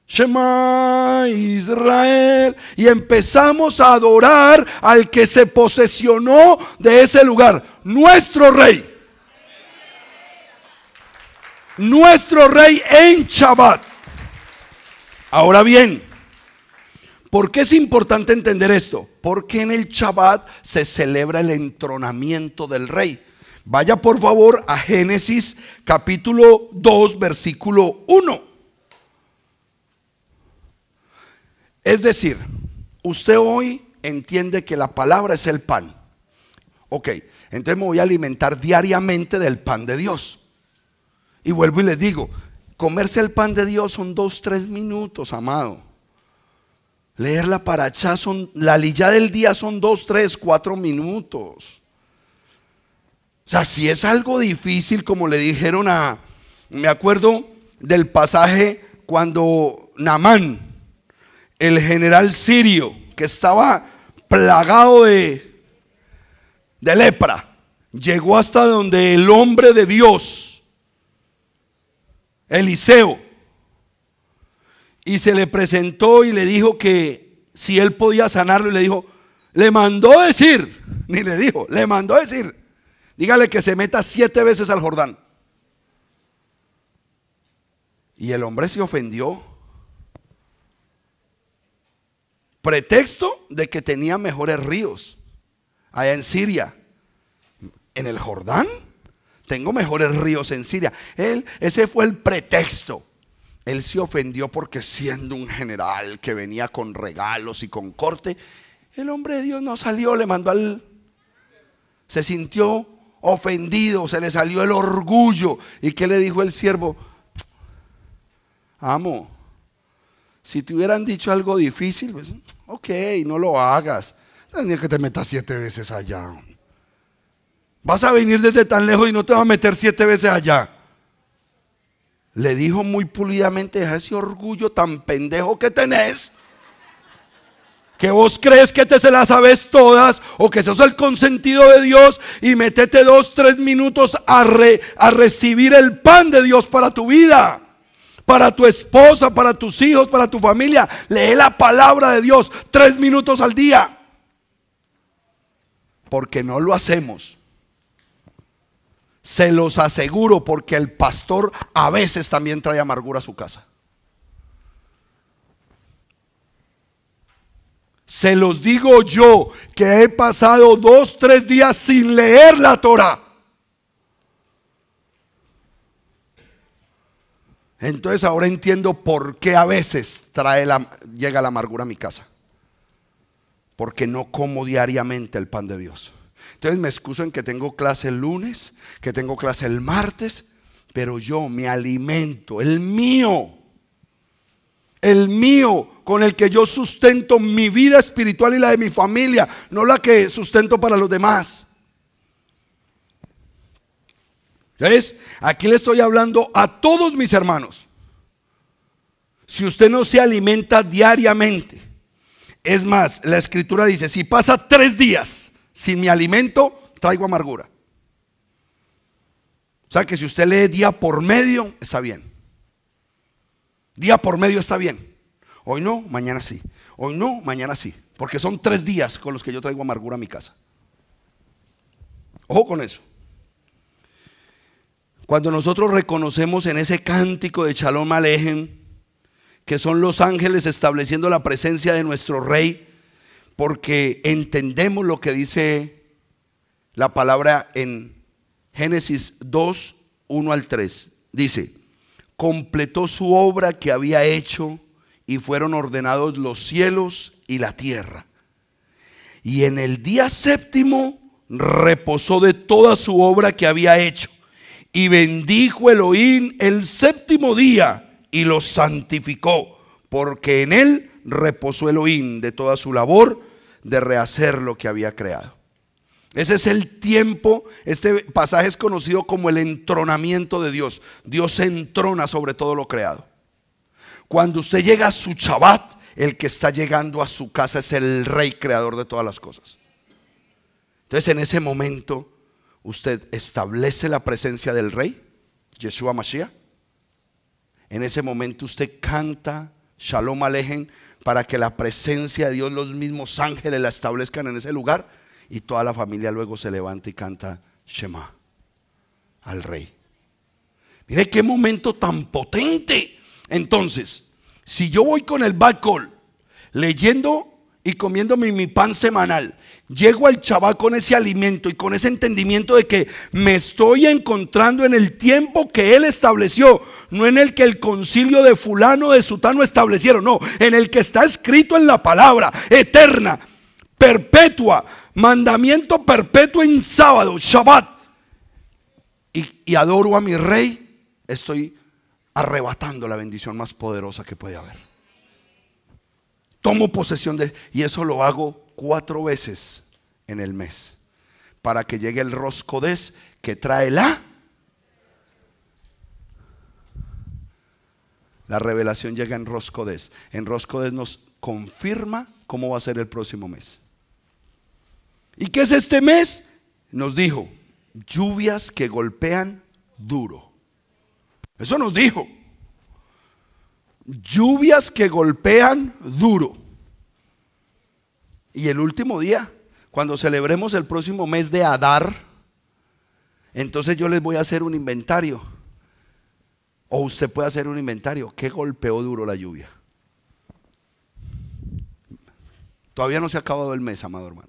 Speaker 1: Shema Israel. Y empezamos a adorar al que se posesionó de ese lugar, nuestro rey. Nuestro rey en Shabbat. Ahora bien, ¿por qué es importante entender esto? Porque en el Shabbat se celebra el entronamiento del rey. Vaya por favor a Génesis capítulo 2 versículo 1. Es decir, usted hoy entiende que la palabra es el pan. Ok, entonces me voy a alimentar diariamente del pan de Dios. Y vuelvo y le digo, comerse el pan de Dios son dos, tres minutos, amado. Leer la paracha, son, la lilla del día son dos, tres, cuatro minutos. O sea, si es algo difícil, como le dijeron a, me acuerdo del pasaje cuando Namán el general sirio que estaba plagado de, de lepra, llegó hasta donde el hombre de Dios, Eliseo, y se le presentó y le dijo que si él podía sanarlo, y le dijo, le mandó decir, ni le dijo, le mandó decir, dígale que se meta siete veces al Jordán. Y el hombre se ofendió Pretexto de que tenía mejores ríos allá en Siria. En el Jordán tengo mejores ríos en Siria. Él, ese fue el pretexto. Él se ofendió porque siendo un general que venía con regalos y con corte, el hombre de Dios no salió, le mandó al... Se sintió ofendido, se le salió el orgullo. ¿Y qué le dijo el siervo? Amo, si te hubieran dicho algo difícil, pues, Ok, no lo hagas. tenía que te metas siete veces allá. Vas a venir desde tan lejos y no te vas a meter siete veces allá. Le dijo muy pulidamente, deja ese orgullo tan pendejo que tenés. Que vos crees que te se las sabes todas o que sos el consentido de Dios y metete dos, tres minutos a, a recibir el pan de Dios para tu vida para tu esposa, para tus hijos, para tu familia. Lee la palabra de Dios tres minutos al día. Porque no lo hacemos. Se los aseguro porque el pastor a veces también trae amargura a su casa. Se los digo yo que he pasado dos, tres días sin leer la Torah. Entonces ahora entiendo por qué a veces trae la, llega la amargura a mi casa. Porque no como diariamente el pan de Dios. Entonces me excuso en que tengo clase el lunes, que tengo clase el martes, pero yo me alimento, el mío, el mío con el que yo sustento mi vida espiritual y la de mi familia, no la que sustento para los demás. ¿Ya Aquí le estoy hablando a todos mis hermanos. Si usted no se alimenta diariamente, es más, la escritura dice, si pasa tres días sin mi alimento, traigo amargura. O sea que si usted lee día por medio, está bien. Día por medio está bien. Hoy no, mañana sí. Hoy no, mañana sí. Porque son tres días con los que yo traigo amargura a mi casa. Ojo con eso. Cuando nosotros reconocemos en ese cántico de Shalom Alejem, que son los ángeles estableciendo la presencia de nuestro Rey, porque entendemos lo que dice la palabra en Génesis 2, 1 al 3. Dice, completó su obra que había hecho y fueron ordenados los cielos y la tierra. Y en el día séptimo reposó de toda su obra que había hecho y bendijo Elohim el séptimo día y lo santificó, porque en él reposó Elohim de toda su labor de rehacer lo que había creado. Ese es el tiempo, este pasaje es conocido como el entronamiento de Dios. Dios se entrona sobre todo lo creado. Cuando usted llega a su Shabbat, el que está llegando a su casa es el rey creador de todas las cosas. Entonces en ese momento usted establece la presencia del rey, Yeshua Mashiach. En ese momento usted canta Shalom Alejen para que la presencia de Dios, los mismos ángeles la establezcan en ese lugar y toda la familia luego se levanta y canta Shema al rey. Mire qué momento tan potente. Entonces, si yo voy con el Bacol leyendo y comiéndome mi pan semanal llego al Shabbat con ese alimento y con ese entendimiento de que me estoy encontrando en el tiempo que Él estableció, no en el que el concilio de fulano, de sutano establecieron, no, en el que está escrito en la palabra, eterna, perpetua, mandamiento perpetuo en sábado, Shabbat, y, y adoro a mi rey, estoy arrebatando la bendición más poderosa que puede haber. Tomo posesión de... Y eso lo hago cuatro veces en el mes para que llegue el roscodés que trae la La revelación llega en Roscodés. En Roscodés nos confirma cómo va a ser el próximo mes. ¿Y qué es este mes? Nos dijo, lluvias que golpean duro. Eso nos dijo. Lluvias que golpean duro. Y el último día, cuando celebremos el próximo mes de Adar, entonces yo les voy a hacer un inventario. O usted puede hacer un inventario. ¿Qué golpeó duro la lluvia? Todavía no se ha acabado el mes, amado hermano.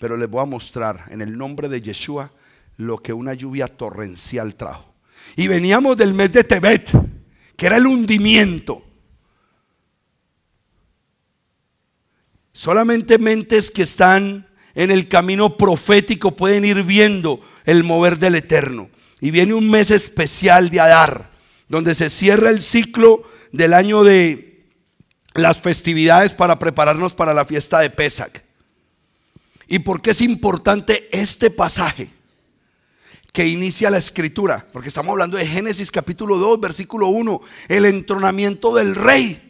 Speaker 1: Pero les voy a mostrar en el nombre de Yeshua lo que una lluvia torrencial trajo. Y veníamos del mes de Tebet, que era el hundimiento. Solamente mentes que están en el camino profético pueden ir viendo el mover del Eterno. Y viene un mes especial de Adar, donde se cierra el ciclo del año de las festividades para prepararnos para la fiesta de Pesach. ¿Y por qué es importante este pasaje que inicia la escritura? Porque estamos hablando de Génesis capítulo 2, versículo 1, el entronamiento del rey.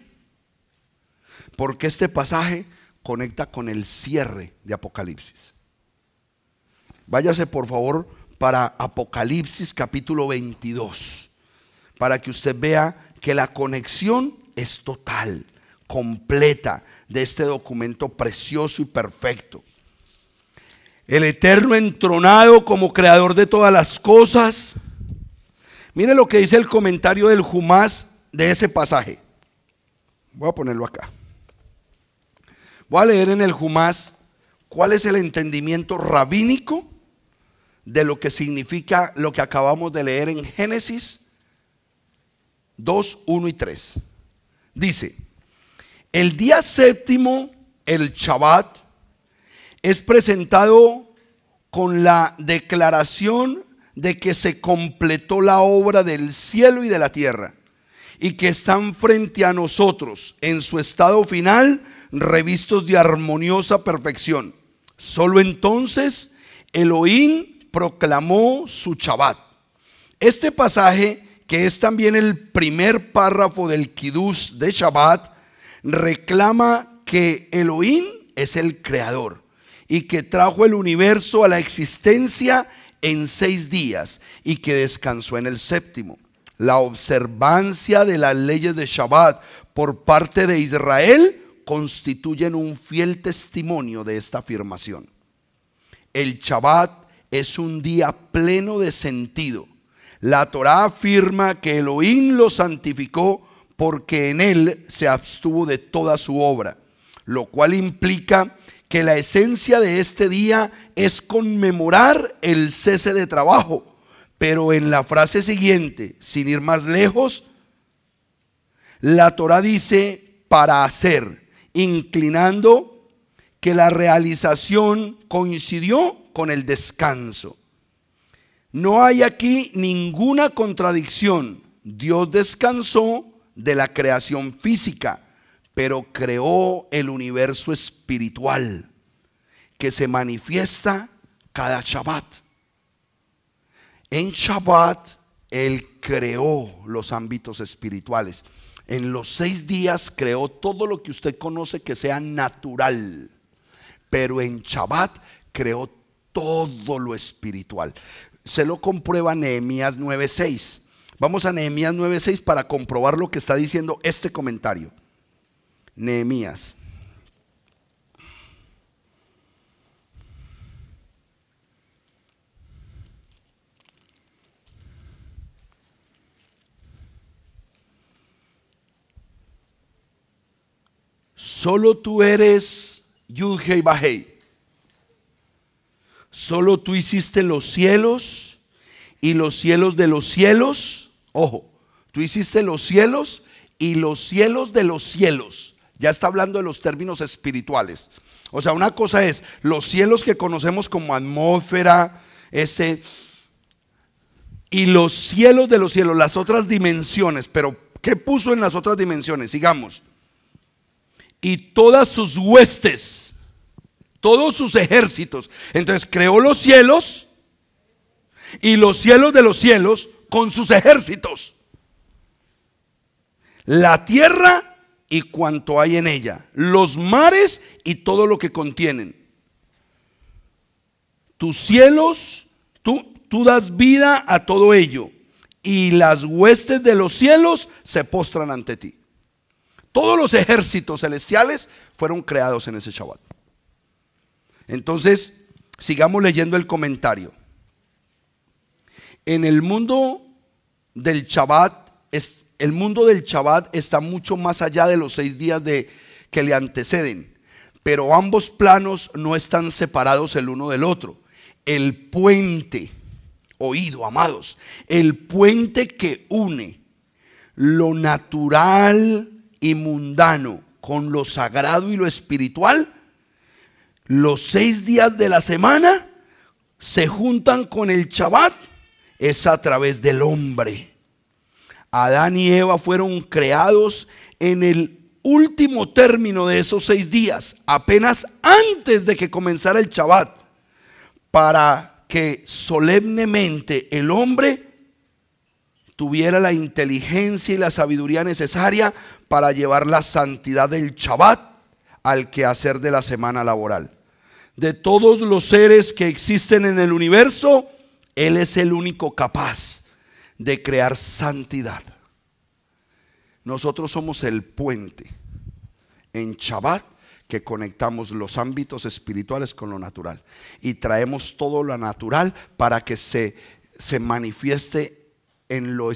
Speaker 1: Porque este pasaje conecta con el cierre de Apocalipsis. Váyase por favor para Apocalipsis capítulo 22, para que usted vea que la conexión es total, completa de este documento precioso y perfecto. El eterno entronado como creador de todas las cosas. Mire lo que dice el comentario del Jumás de ese pasaje. Voy a ponerlo acá. Voy a leer en el Jumás cuál es el entendimiento rabínico de lo que significa lo que acabamos de leer en Génesis 2, 1 y 3. Dice, el día séptimo, el Shabbat, es presentado con la declaración de que se completó la obra del cielo y de la tierra y que están frente a nosotros en su estado final, revistos de armoniosa perfección. Solo entonces Elohim proclamó su Shabbat. Este pasaje, que es también el primer párrafo del Kiddush de Shabbat, reclama que Elohim es el creador y que trajo el universo a la existencia en seis días y que descansó en el séptimo la observancia de las leyes de Shabbat por parte de Israel constituyen un fiel testimonio de esta afirmación. El Shabbat es un día pleno de sentido. La Torá afirma que Elohim lo santificó porque en él se abstuvo de toda su obra, lo cual implica que la esencia de este día es conmemorar el cese de trabajo pero en la frase siguiente, sin ir más lejos, la Torah dice para hacer, inclinando que la realización coincidió con el descanso. No hay aquí ninguna contradicción. Dios descansó de la creación física, pero creó el universo espiritual que se manifiesta cada Shabbat. En Shabbat, Él creó los ámbitos espirituales. En los seis días creó todo lo que usted conoce que sea natural. Pero en Shabbat creó todo lo espiritual. Se lo comprueba Nehemías 9:6. Vamos a Nehemías 9:6 para comprobar lo que está diciendo este comentario. Nehemías Solo tú eres Yudhei Bahei. Solo tú hiciste los cielos y los cielos de los cielos. Ojo, tú hiciste los cielos y los cielos de los cielos. Ya está hablando de los términos espirituales. O sea, una cosa es los cielos que conocemos como atmósfera, ese y los cielos de los cielos, las otras dimensiones, pero ¿qué puso en las otras dimensiones? Sigamos y todas sus huestes, todos sus ejércitos. Entonces creó los cielos y los cielos de los cielos con sus ejércitos. La tierra y cuanto hay en ella, los mares y todo lo que contienen. Tus cielos, tú, tú das vida a todo ello y las huestes de los cielos se postran ante ti. Todos los ejércitos celestiales fueron creados en ese Shabbat. Entonces, sigamos leyendo el comentario. En el mundo del Shabbat, es, el mundo del Shabbat está mucho más allá de los seis días de, que le anteceden, pero ambos planos no están separados el uno del otro. El puente, oído, amados, el puente que une lo natural y mundano, con lo sagrado y lo espiritual, los seis días de la semana se juntan con el Shabbat, es a través del hombre. Adán y Eva fueron creados en el último término de esos seis días, apenas antes de que comenzara el Shabbat, para que solemnemente el hombre tuviera la inteligencia y la sabiduría necesaria para llevar la santidad del Shabbat al quehacer de la semana laboral. De todos los seres que existen en el universo, Él es el único capaz de crear santidad. Nosotros somos el puente en Shabbat que conectamos los ámbitos espirituales con lo natural y traemos todo lo natural para que se, se manifieste en lo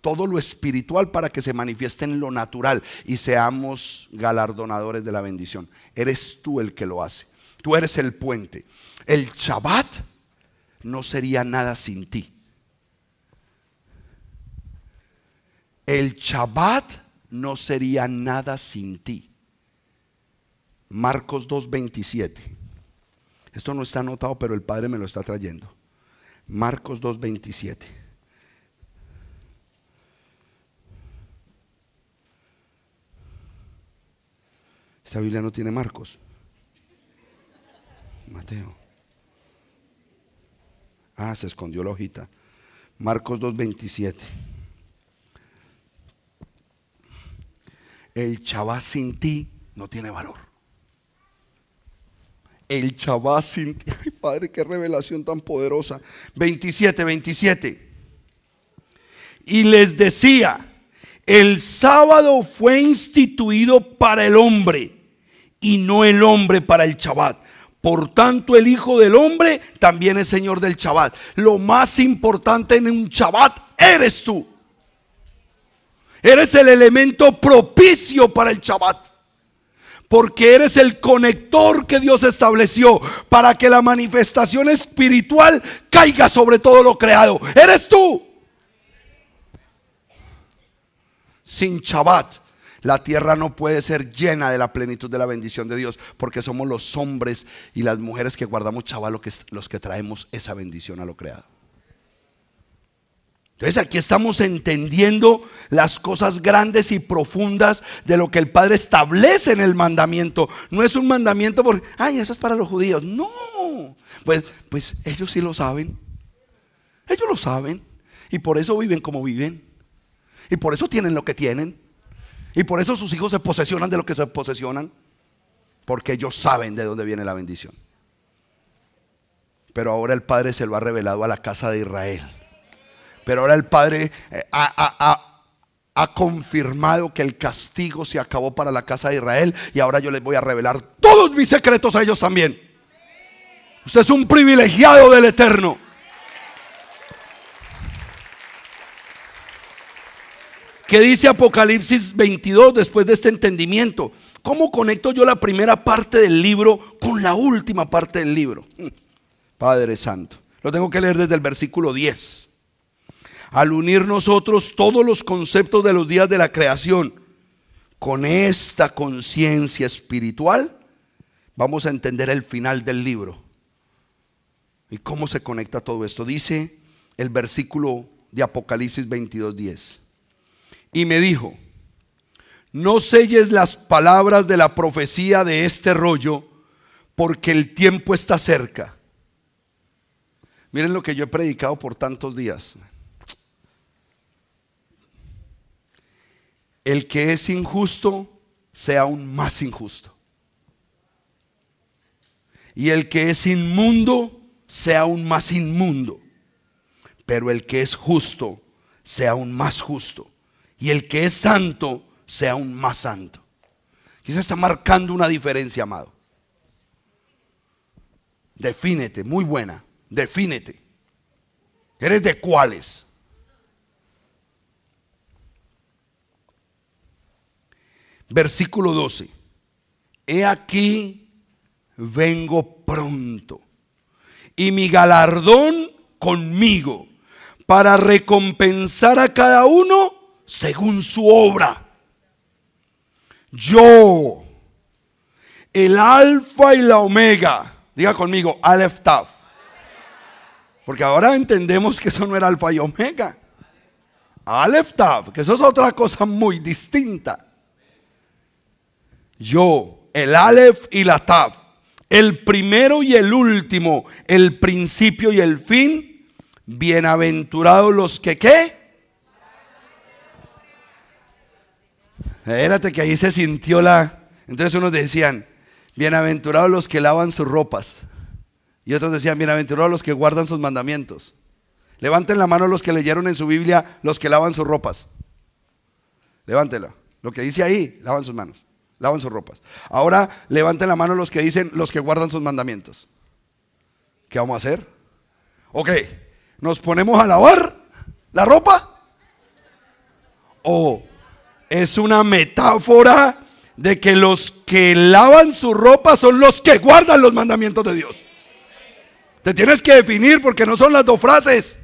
Speaker 1: todo lo espiritual para que se manifieste en lo natural y seamos galardonadores de la bendición. Eres tú el que lo hace. Tú eres el puente. El Shabbat no sería nada sin ti. El Shabbat no sería nada sin ti. Marcos 2.27. Esto no está anotado, pero el Padre me lo está trayendo. Marcos 2.27. Esta Biblia no tiene Marcos. Mateo. Ah, se escondió la hojita. Marcos 2.27. El chabá sin ti no tiene valor. El chabá sin ti. Ay, Padre, qué revelación tan poderosa. 27, 27. Y les decía, el sábado fue instituido para el hombre y no el hombre para el Shabbat. Por tanto, el Hijo del Hombre también es Señor del Shabbat. Lo más importante en un Shabbat eres tú. Eres el elemento propicio para el Shabbat. Porque eres el conector que Dios estableció para que la manifestación espiritual caiga sobre todo lo creado. Eres tú. Sin Shabbat la tierra no puede ser llena de la plenitud de la bendición de Dios, porque somos los hombres y las mujeres que guardamos, chaval, los que traemos esa bendición a lo creado. Entonces aquí estamos entendiendo las cosas grandes y profundas de lo que el Padre establece en el mandamiento. No es un mandamiento porque, ay, eso es para los judíos. No, pues, pues ellos sí lo saben. Ellos lo saben. Y por eso viven como viven. Y por eso tienen lo que tienen. Y por eso sus hijos se posesionan de lo que se posesionan, porque ellos saben de dónde viene la bendición. Pero ahora el Padre se lo ha revelado a la casa de Israel. Pero ahora el Padre eh, ha, confirmado que el castigo se acabó para la casa de Israel y ahora yo les voy a revelar todos mis secretos a ellos también. Usted es un privilegiado del Eterno. ¿Qué dice Apocalipsis 22 después de este entendimiento? ¿Cómo conecto yo la primera parte del libro con la última parte del libro? Padre Santo, lo tengo que leer desde el versículo 10. Al unir nosotros todos los conceptos de los días de la creación con esta conciencia espiritual, vamos a entender el final del libro. ¿Y cómo se conecta todo esto? Dice el versículo de Apocalipsis 22, 10 y me dijo, no selles las palabras de la profecía de este rollo, porque el tiempo está cerca. Miren lo que yo he predicado por tantos días. El que es injusto sea aún más injusto. Y el que es inmundo sea aún más inmundo. Pero el que es justo sea aún más justo y el que es santo sea aún más santo. Quizás está marcando una diferencia, amado. Defínete, muy buena, defínete. ¿Eres de cuáles? Versículo 12. He aquí, vengo pronto, y mi galardón conmigo, para recompensar a cada uno según su obra. Yo, el alfa y la omega, diga conmigo, Aleph Tav. Porque ahora entendemos que eso no era alfa y omega. Aleph Tav, que eso es otra cosa muy distinta. Yo, el Aleph y la Tav, el primero y el último, el principio y el fin. Bienaventurados los que qué? Espérate que ahí se sintió la... Entonces unos decían, bienaventurados los que lavan sus ropas. Y otros decían, bienaventurados los que guardan sus mandamientos. Levanten la mano los que leyeron en su Biblia, los que lavan sus ropas. Levántela. Lo que dice ahí, lavan sus manos, lavan sus ropas. Ahora levanten la mano los que dicen, los que guardan sus mandamientos. ¿Qué vamos a hacer? Ok, ¿nos ponemos a lavar la ropa? ¿O es una metáfora de que los que lavan su ropa son los que guardan los mandamientos de Dios. Te tienes que definir porque no son las dos frases.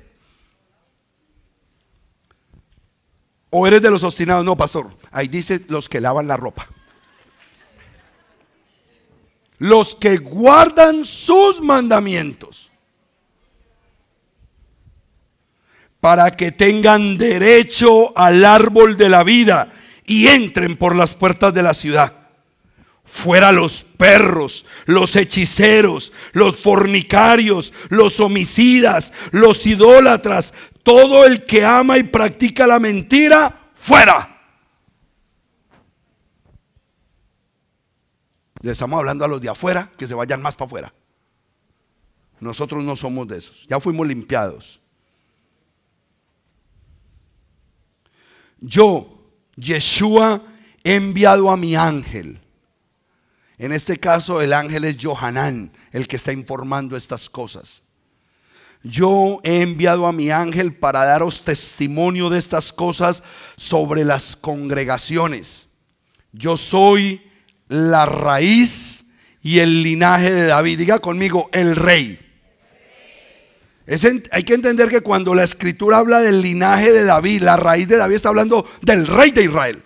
Speaker 1: O eres de los obstinados, no, pastor. Ahí dice los que lavan la ropa. Los que guardan sus mandamientos. Para que tengan derecho al árbol de la vida y entren por las puertas de la ciudad. Fuera los perros, los hechiceros, los fornicarios, los homicidas, los idólatras, todo el que ama y practica la mentira, fuera. Le estamos hablando a los de afuera que se vayan más para afuera. Nosotros no somos de esos, ya fuimos limpiados. Yo Yeshua, he enviado a mi ángel. En este caso el ángel es Johanán, el que está informando estas cosas. Yo he enviado a mi ángel para daros testimonio de estas cosas sobre las congregaciones. Yo soy la raíz y el linaje de David. Diga conmigo, el rey hay que entender que cuando la escritura habla del linaje de David, la raíz de David está hablando del rey de Israel.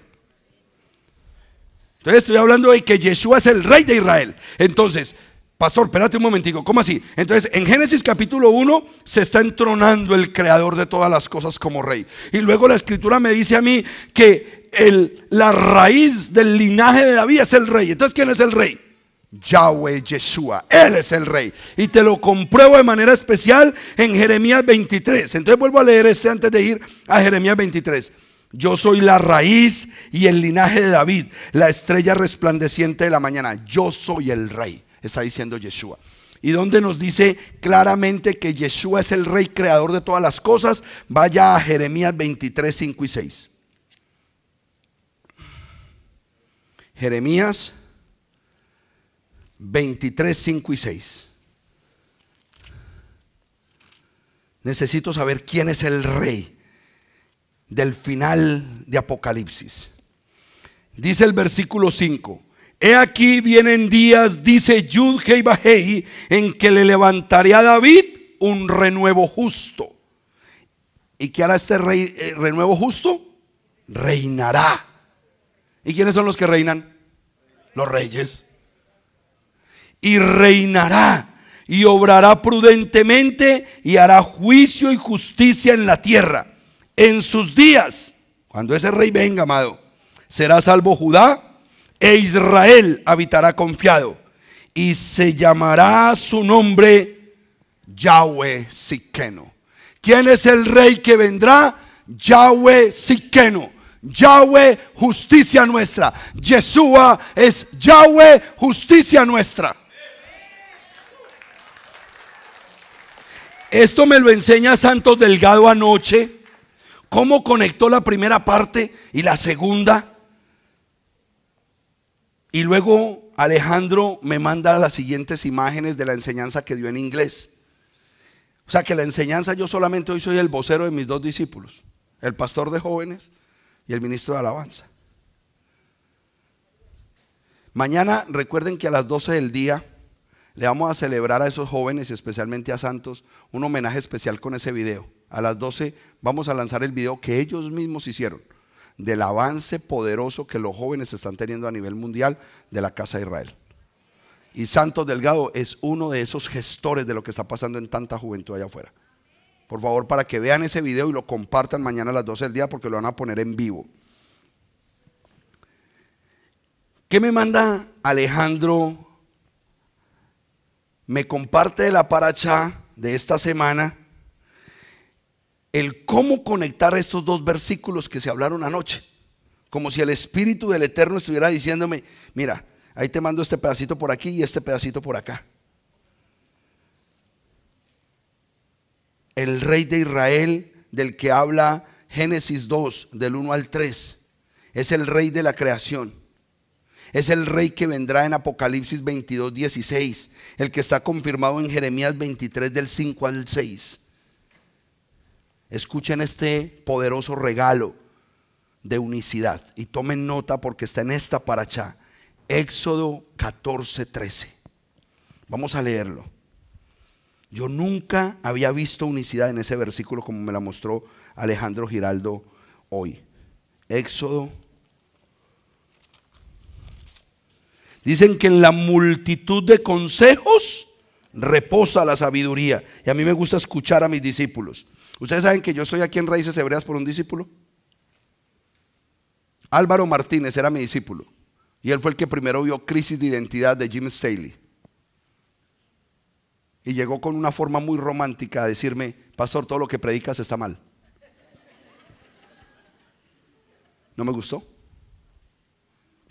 Speaker 1: Entonces estoy hablando de que Yeshua es el rey de Israel. Entonces, pastor, espérate un momentico, ¿cómo así? Entonces, en Génesis capítulo 1 se está entronando el creador de todas las cosas como rey. Y luego la escritura me dice a mí que el, la raíz del linaje de David es el rey. Entonces, ¿quién es el rey? Yahweh Yeshua. Él es el rey. Y te lo compruebo de manera especial en Jeremías 23. Entonces vuelvo a leer este antes de ir a Jeremías 23. Yo soy la raíz y el linaje de David, la estrella resplandeciente de la mañana. Yo soy el rey, está diciendo Yeshua. Y donde nos dice claramente que Yeshua es el rey creador de todas las cosas, vaya a Jeremías 23, 5 y 6. Jeremías 23, 5 y 6. Necesito saber quién es el rey del final de Apocalipsis. Dice el versículo 5. He aquí vienen días, dice Yud Hei en que le levantaría a David un renuevo justo. ¿Y qué hará este eh, renuevo justo? Reinará. ¿Y quiénes son los que reinan? Los reyes y reinará y obrará prudentemente y hará juicio y justicia en la tierra. En sus días, cuando ese rey venga, amado, será salvo Judá e Israel habitará confiado y se llamará su nombre Yahweh Siqueno. ¿Quién es el rey que vendrá? Yahweh Siqueno. Yahweh, justicia nuestra. Yeshua es Yahweh, justicia nuestra. Esto me lo enseña Santos Delgado anoche. ¿Cómo conectó la primera parte y la segunda? Y luego Alejandro me manda las siguientes imágenes de la enseñanza que dio en inglés. O sea que la enseñanza yo solamente hoy soy el vocero de mis dos discípulos, el pastor de jóvenes y el ministro de alabanza. Mañana recuerden que a las 12 del día le vamos a celebrar a esos jóvenes y especialmente a Santos un homenaje especial con ese video. A las 12 vamos a lanzar el video que ellos mismos hicieron del avance poderoso que los jóvenes están teniendo a nivel mundial de la Casa de Israel. Y Santos Delgado es uno de esos gestores de lo que está pasando en tanta juventud allá afuera. Por favor, para que vean ese video y lo compartan mañana a las 12 del día porque lo van a poner en vivo. ¿Qué me manda Alejandro me comparte de la paracha de esta semana el cómo conectar estos dos versículos que se hablaron anoche. Como si el Espíritu del Eterno estuviera diciéndome, mira, ahí te mando este pedacito por aquí y este pedacito por acá. El rey de Israel del que habla Génesis 2, del 1 al 3, es el rey de la creación. Es el rey que vendrá en Apocalipsis 22, 16, el que está confirmado en Jeremías 23 del 5 al 6. Escuchen este poderoso regalo de unicidad y tomen nota porque está en esta paracha. Éxodo 14, 13. Vamos a leerlo. Yo nunca había visto unicidad en ese versículo como me la mostró Alejandro Giraldo hoy. Éxodo Dicen que en la multitud de consejos reposa la sabiduría. Y a mí me gusta escuchar a mis discípulos. Ustedes saben que yo estoy aquí en Raíces Hebreas por un discípulo. Álvaro Martínez era mi discípulo. Y él fue el que primero vio Crisis de Identidad de Jim Staley. Y llegó con una forma muy romántica a decirme, pastor, todo lo que predicas está mal. No me gustó.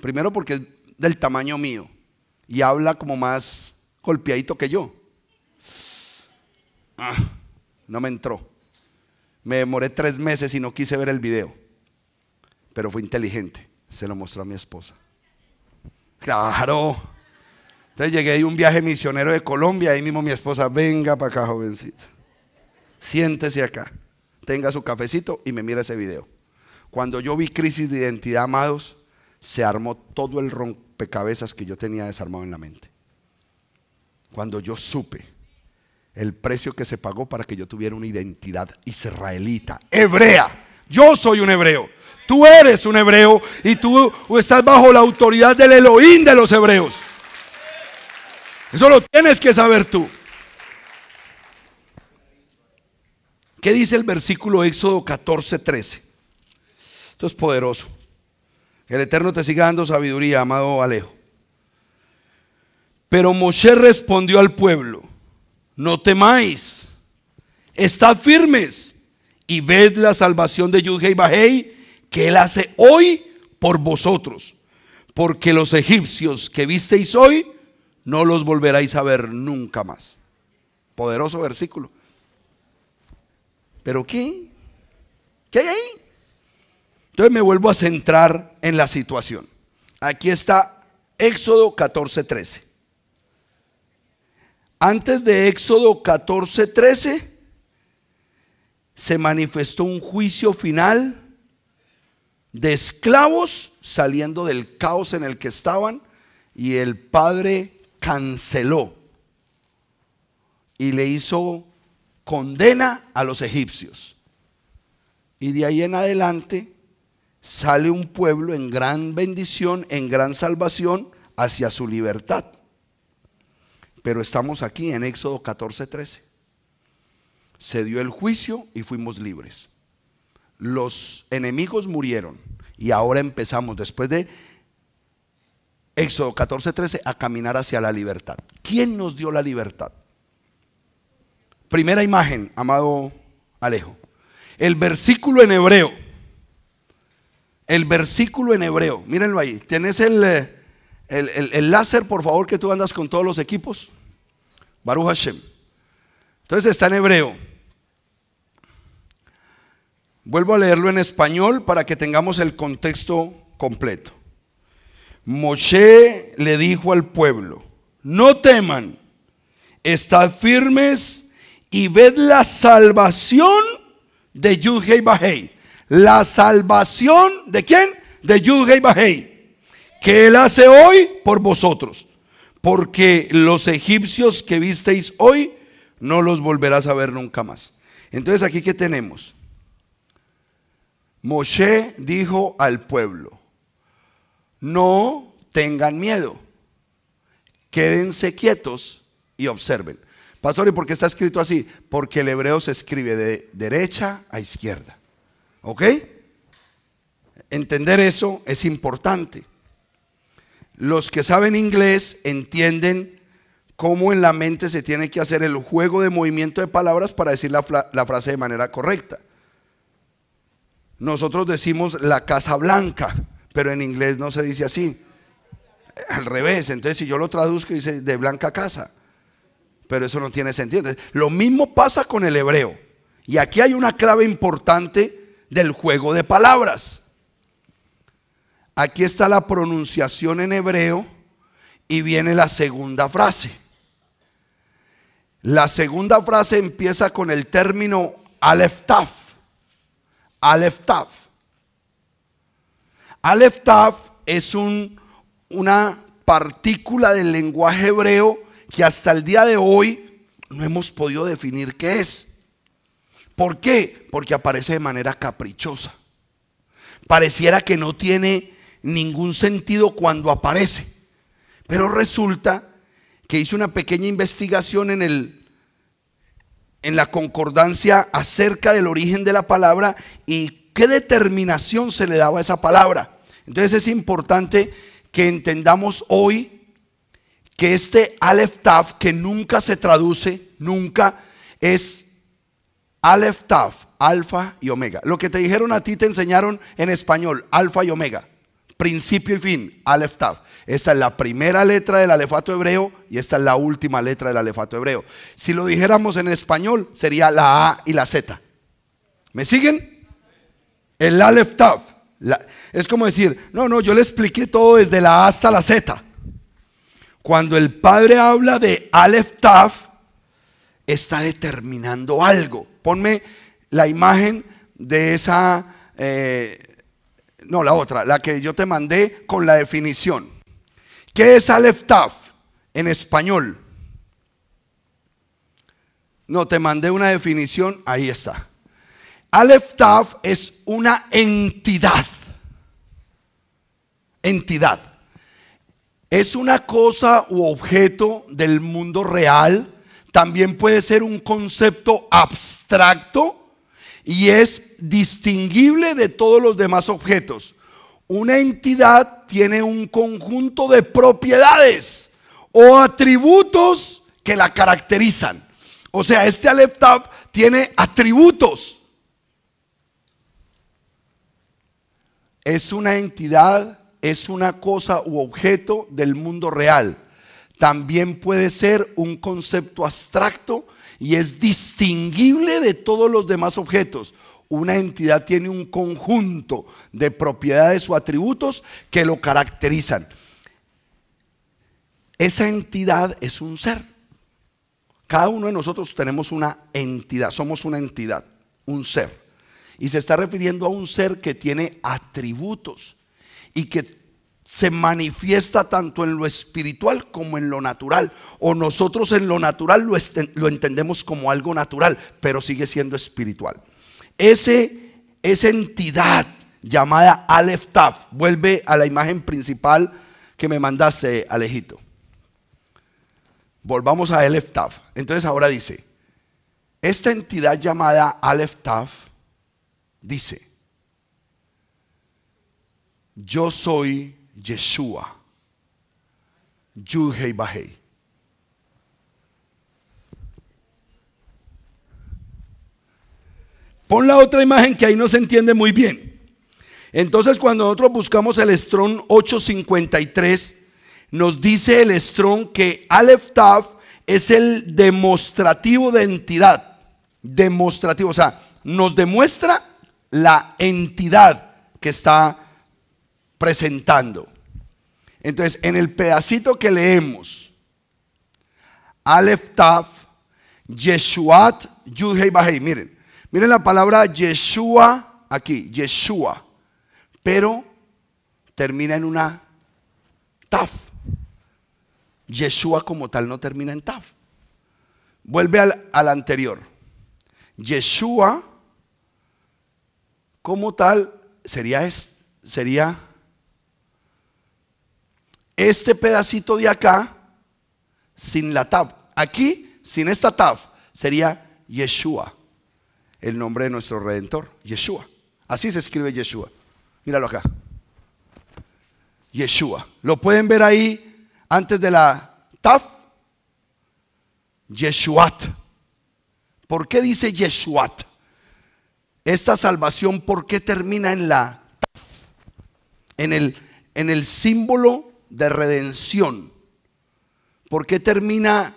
Speaker 1: Primero porque del tamaño mío y habla como más golpeadito que yo. Ah, no me entró. Me demoré tres meses y no quise ver el video. Pero fue inteligente. Se lo mostró a mi esposa. Claro. Entonces llegué de un viaje misionero de Colombia. Ahí mismo mi esposa, venga para acá, jovencito. Siéntese acá. Tenga su cafecito y me mira ese video. Cuando yo vi crisis de identidad, amados, se armó todo el ronco Cabezas que yo tenía desarmado en la mente. Cuando yo supe el precio que se pagó para que yo tuviera una identidad israelita, hebrea. Yo soy un hebreo. Tú eres un hebreo y tú estás bajo la autoridad del Elohim de los hebreos. Eso lo tienes que saber tú. ¿Qué dice el versículo Éxodo 14, 13? Esto es poderoso el Eterno te siga dando sabiduría, amado Alejo. Pero Moshe respondió al pueblo, no temáis, estad firmes y ved la salvación de Yudhei que él hace hoy por vosotros. Porque los egipcios que visteis hoy, no los volveréis a ver nunca más. Poderoso versículo. ¿Pero qué? ¿Qué hay ahí? me vuelvo a centrar en la situación. Aquí está Éxodo 14:13. Antes de Éxodo 14:13 se manifestó un juicio final de esclavos saliendo del caos en el que estaban y el padre canceló y le hizo condena a los egipcios. Y de ahí en adelante sale un pueblo en gran bendición, en gran salvación hacia su libertad. Pero estamos aquí en Éxodo 14:13. Se dio el juicio y fuimos libres. Los enemigos murieron y ahora empezamos después de Éxodo 14:13 a caminar hacia la libertad. ¿Quién nos dio la libertad? Primera imagen, amado Alejo. El versículo en hebreo el versículo en hebreo. Mírenlo ahí. ¿Tienes eh, el, láser, por favor, que tú andas con todos los equipos? Baruch Hashem. Entonces está en hebreo. Vuelvo a leerlo en español para que tengamos el contexto completo. Moshe le dijo al pueblo, no teman, estad firmes y ved la salvación de Yudhei Bajei la salvación de quién? De y Bahei, que él hace hoy por vosotros, porque los egipcios que visteis hoy no los volverás a ver nunca más. Entonces aquí que tenemos, Moshe dijo al pueblo, no tengan miedo, quédense quietos y observen. Pastor, ¿y por qué está escrito así? Porque el hebreo se escribe de derecha a izquierda. ¿Ok? Entender eso es importante. Los que saben inglés entienden cómo en la mente se tiene que hacer el juego de movimiento de palabras para decir la, frase de manera correcta. Nosotros decimos la Casa Blanca, pero en inglés no se dice así. Al revés, entonces si yo lo traduzco dice de blanca casa, pero eso no tiene sentido. lo mismo pasa con el hebreo. Y aquí hay una clave importante del juego de palabras. Aquí está la pronunciación en hebreo y viene la segunda frase. La segunda frase empieza con el término aleftaf. Aleftaf. Aleftaf es un, una partícula del lenguaje hebreo que hasta el día de hoy no hemos podido definir qué es. ¿Por qué? Porque aparece de manera caprichosa. Pareciera que no tiene ningún sentido cuando aparece. Pero resulta que hice una pequeña investigación en, el, en la concordancia acerca del origen de la palabra y qué determinación se le daba a esa palabra. Entonces es importante que entendamos hoy que este Aleph Taf, que nunca se traduce, nunca es Alef, Taf, Alfa y Omega. Lo que te dijeron a ti te enseñaron en español, Alfa y Omega. Principio y fin, Alef, Taf. Esta es la primera letra del alefato hebreo y esta es la última letra del alefato hebreo. Si lo dijéramos en español, sería la A y la Z. ¿Me siguen? El Alef, Taf. es como decir, no, no, yo le expliqué todo desde la A hasta la Z. Cuando el padre habla de Alef, Taf, está determinando algo. Ponme la imagen de esa, eh, no, la otra, la que yo te mandé con la definición. ¿Qué es Aleph Taf en español? No, te mandé una definición, ahí está. Aleph Taf es una entidad. Entidad. Es una cosa u objeto del mundo real también puede ser un concepto abstracto y es distinguible de todos los demás objetos. Una entidad tiene un conjunto de propiedades o atributos que la caracterizan. O sea, este laptop tiene atributos. Es una entidad, es una cosa u objeto del mundo real también puede ser un concepto abstracto y es distinguible de todos los demás objetos. Una entidad tiene un conjunto de propiedades o atributos que lo caracterizan. Esa entidad es un ser. Cada uno de nosotros tenemos una entidad, somos una entidad, un ser. Y se está refiriendo a un ser que tiene atributos y que se manifiesta tanto en lo espiritual como en lo natural. O nosotros en lo natural lo, entendemos como algo natural, pero sigue siendo espiritual. Ese, esa entidad llamada Aleph Taf, vuelve a la imagen principal que me mandaste, Alejito. Volvamos a Aleph Taf. Entonces ahora dice, esta entidad llamada Aleph Taf dice, yo soy Yeshua, Yudhei Bahei. Pon la otra imagen que ahí no se entiende muy bien. Entonces cuando nosotros buscamos el strong 853, nos dice el Strong que Aleph Tav es el demostrativo de entidad. Demostrativo, o sea, nos demuestra la entidad que está presentando. Entonces, en el pedacito que leemos, Aleph Taf, Yeshuat, Yudhei Bahei. Miren, miren la palabra Yeshua aquí, Yeshua, pero termina en una Taf. Yeshua como tal no termina en Taf. Vuelve al, anterior. Yeshua como tal sería, sería este pedacito de acá sin la tab. Aquí, sin esta tab, sería Yeshua, el nombre de nuestro redentor. Yeshua. Así se escribe Yeshua. Míralo acá. Yeshua. Lo pueden ver ahí antes de la taf. Yeshuat. ¿Por qué dice Yeshuat? Esta salvación, ¿por qué termina en la Tav? En el, en el símbolo de redención. ¿Por qué termina?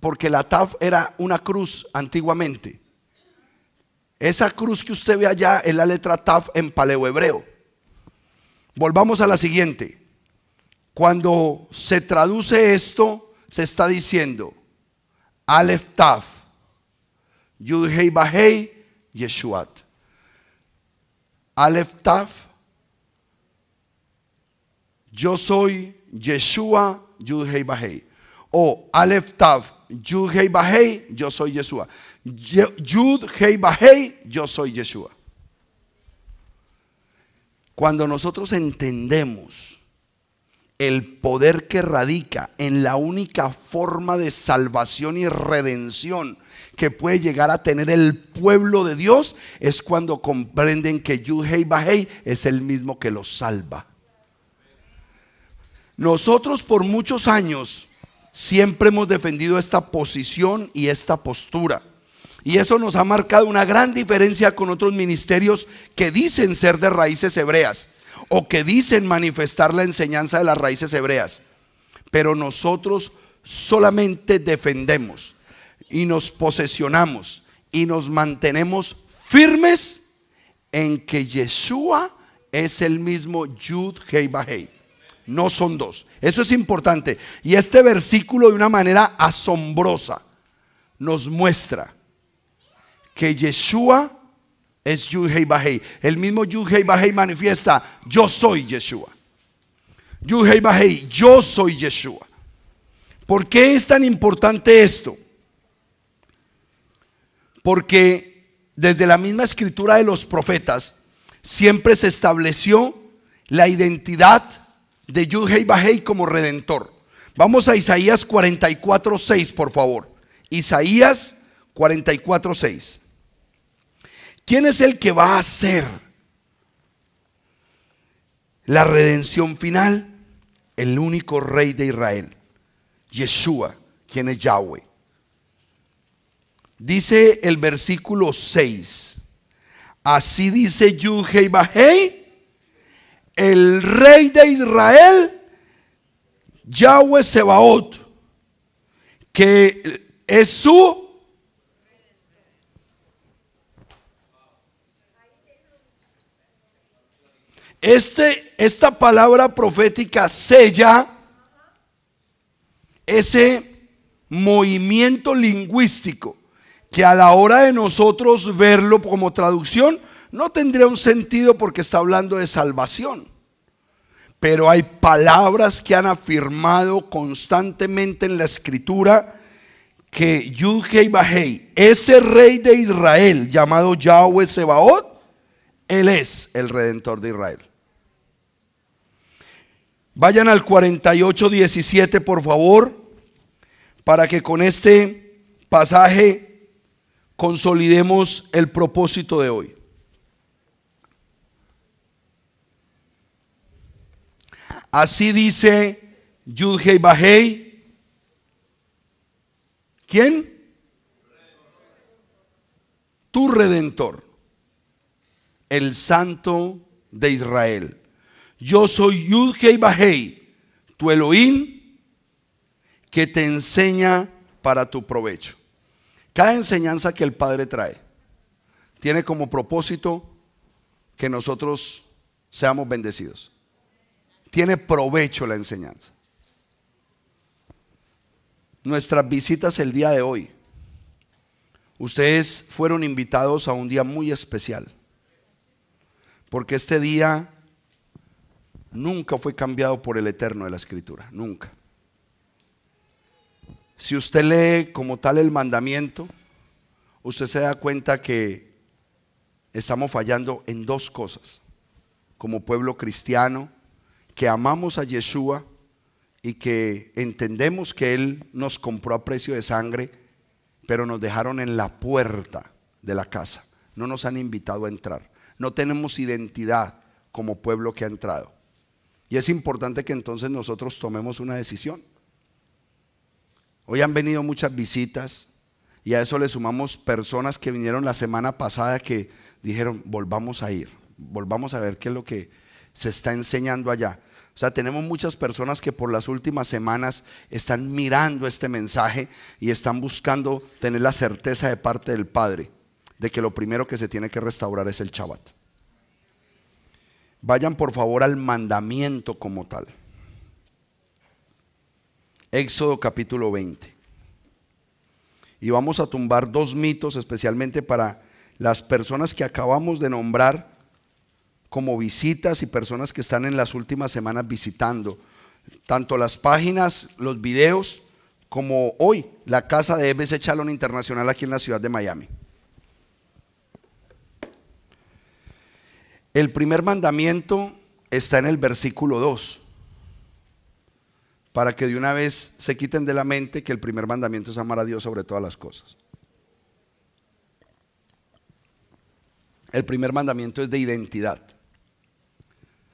Speaker 1: Porque la TAF era una cruz antiguamente. Esa cruz que usted ve allá es la letra TAF en paleohebreo. Volvamos a la siguiente. Cuando se traduce esto, se está diciendo Alef Taf, Yud Hei Yeshuat. Alef Taf, yo soy Yeshua Yudhei O Aleph Tav, Yudhei yo soy Yeshua. Yudhei Bahei, yo soy Yeshua. Cuando nosotros entendemos el poder que radica en la única forma de salvación y redención que puede llegar a tener el pueblo de Dios, es cuando comprenden que Yudhei Bahei es el mismo que los salva. Nosotros por muchos años siempre hemos defendido esta posición y esta postura. Y eso nos ha marcado una gran diferencia con otros ministerios que dicen ser de raíces hebreas o que dicen manifestar la enseñanza de las raíces hebreas. Pero nosotros solamente defendemos y nos posesionamos y nos mantenemos firmes en que Yeshua es el mismo Yud Hei Bahei no son dos. Eso es importante. Y este versículo de una manera asombrosa nos muestra que Yeshua es Yuhei El mismo Yuhei manifiesta, yo soy Yeshua. Yuhei yo soy Yeshua. ¿Por qué es tan importante esto? Porque desde la misma escritura de los profetas siempre se estableció la identidad de Yud como redentor. Vamos a Isaías 44.6 por favor. Isaías 44.6 ¿Quién es el que va a ser la redención final? El único rey de Israel, Yeshua, quien es Yahweh. Dice el versículo 6. Así dice hei el rey de Israel, Yahweh Sebaot, que es su... Este, esta palabra profética sella ese movimiento lingüístico que a la hora de nosotros verlo como traducción, no tendría un sentido porque está hablando de salvación. Pero hay palabras que han afirmado constantemente en la escritura que hei Bahei, ese rey de Israel llamado Yahweh Sebaot, él es el redentor de Israel. Vayan al 48, 17, por favor, para que con este pasaje consolidemos el propósito de hoy. Así dice Yudhei Bahei. ¿Quién? Tu redentor, el santo de Israel. Yo soy Yudhei Bahei, tu Elohim, que te enseña para tu provecho. Cada enseñanza que el Padre trae tiene como propósito que nosotros seamos bendecidos tiene provecho la enseñanza. Nuestras visitas el día de hoy. Ustedes fueron invitados a un día muy especial, porque este día nunca fue cambiado por el eterno de la escritura, nunca. Si usted lee como tal el mandamiento, usted se da cuenta que estamos fallando en dos cosas, como pueblo cristiano que amamos a Yeshua y que entendemos que Él nos compró a precio de sangre, pero nos dejaron en la puerta de la casa. No nos han invitado a entrar. No tenemos identidad como pueblo que ha entrado. Y es importante que entonces nosotros tomemos una decisión. Hoy han venido muchas visitas y a eso le sumamos personas que vinieron la semana pasada que dijeron, volvamos a ir, volvamos a ver qué es lo que se está enseñando allá. O sea, tenemos muchas personas que por las últimas semanas están mirando este mensaje y están buscando tener la certeza de parte del Padre de que lo primero que se tiene que restaurar es el Shabbat. Vayan por favor al mandamiento como tal. Éxodo capítulo 20. Y vamos a tumbar dos mitos especialmente para las personas que acabamos de nombrar como visitas y personas que están en las últimas semanas visitando. Tanto las páginas, los videos, como hoy la casa de EBC Chalon Internacional aquí en la ciudad de Miami. El primer mandamiento está en el versículo 2, para que de una vez se quiten de la mente que el primer mandamiento es amar a Dios sobre todas las cosas. El primer mandamiento es de identidad.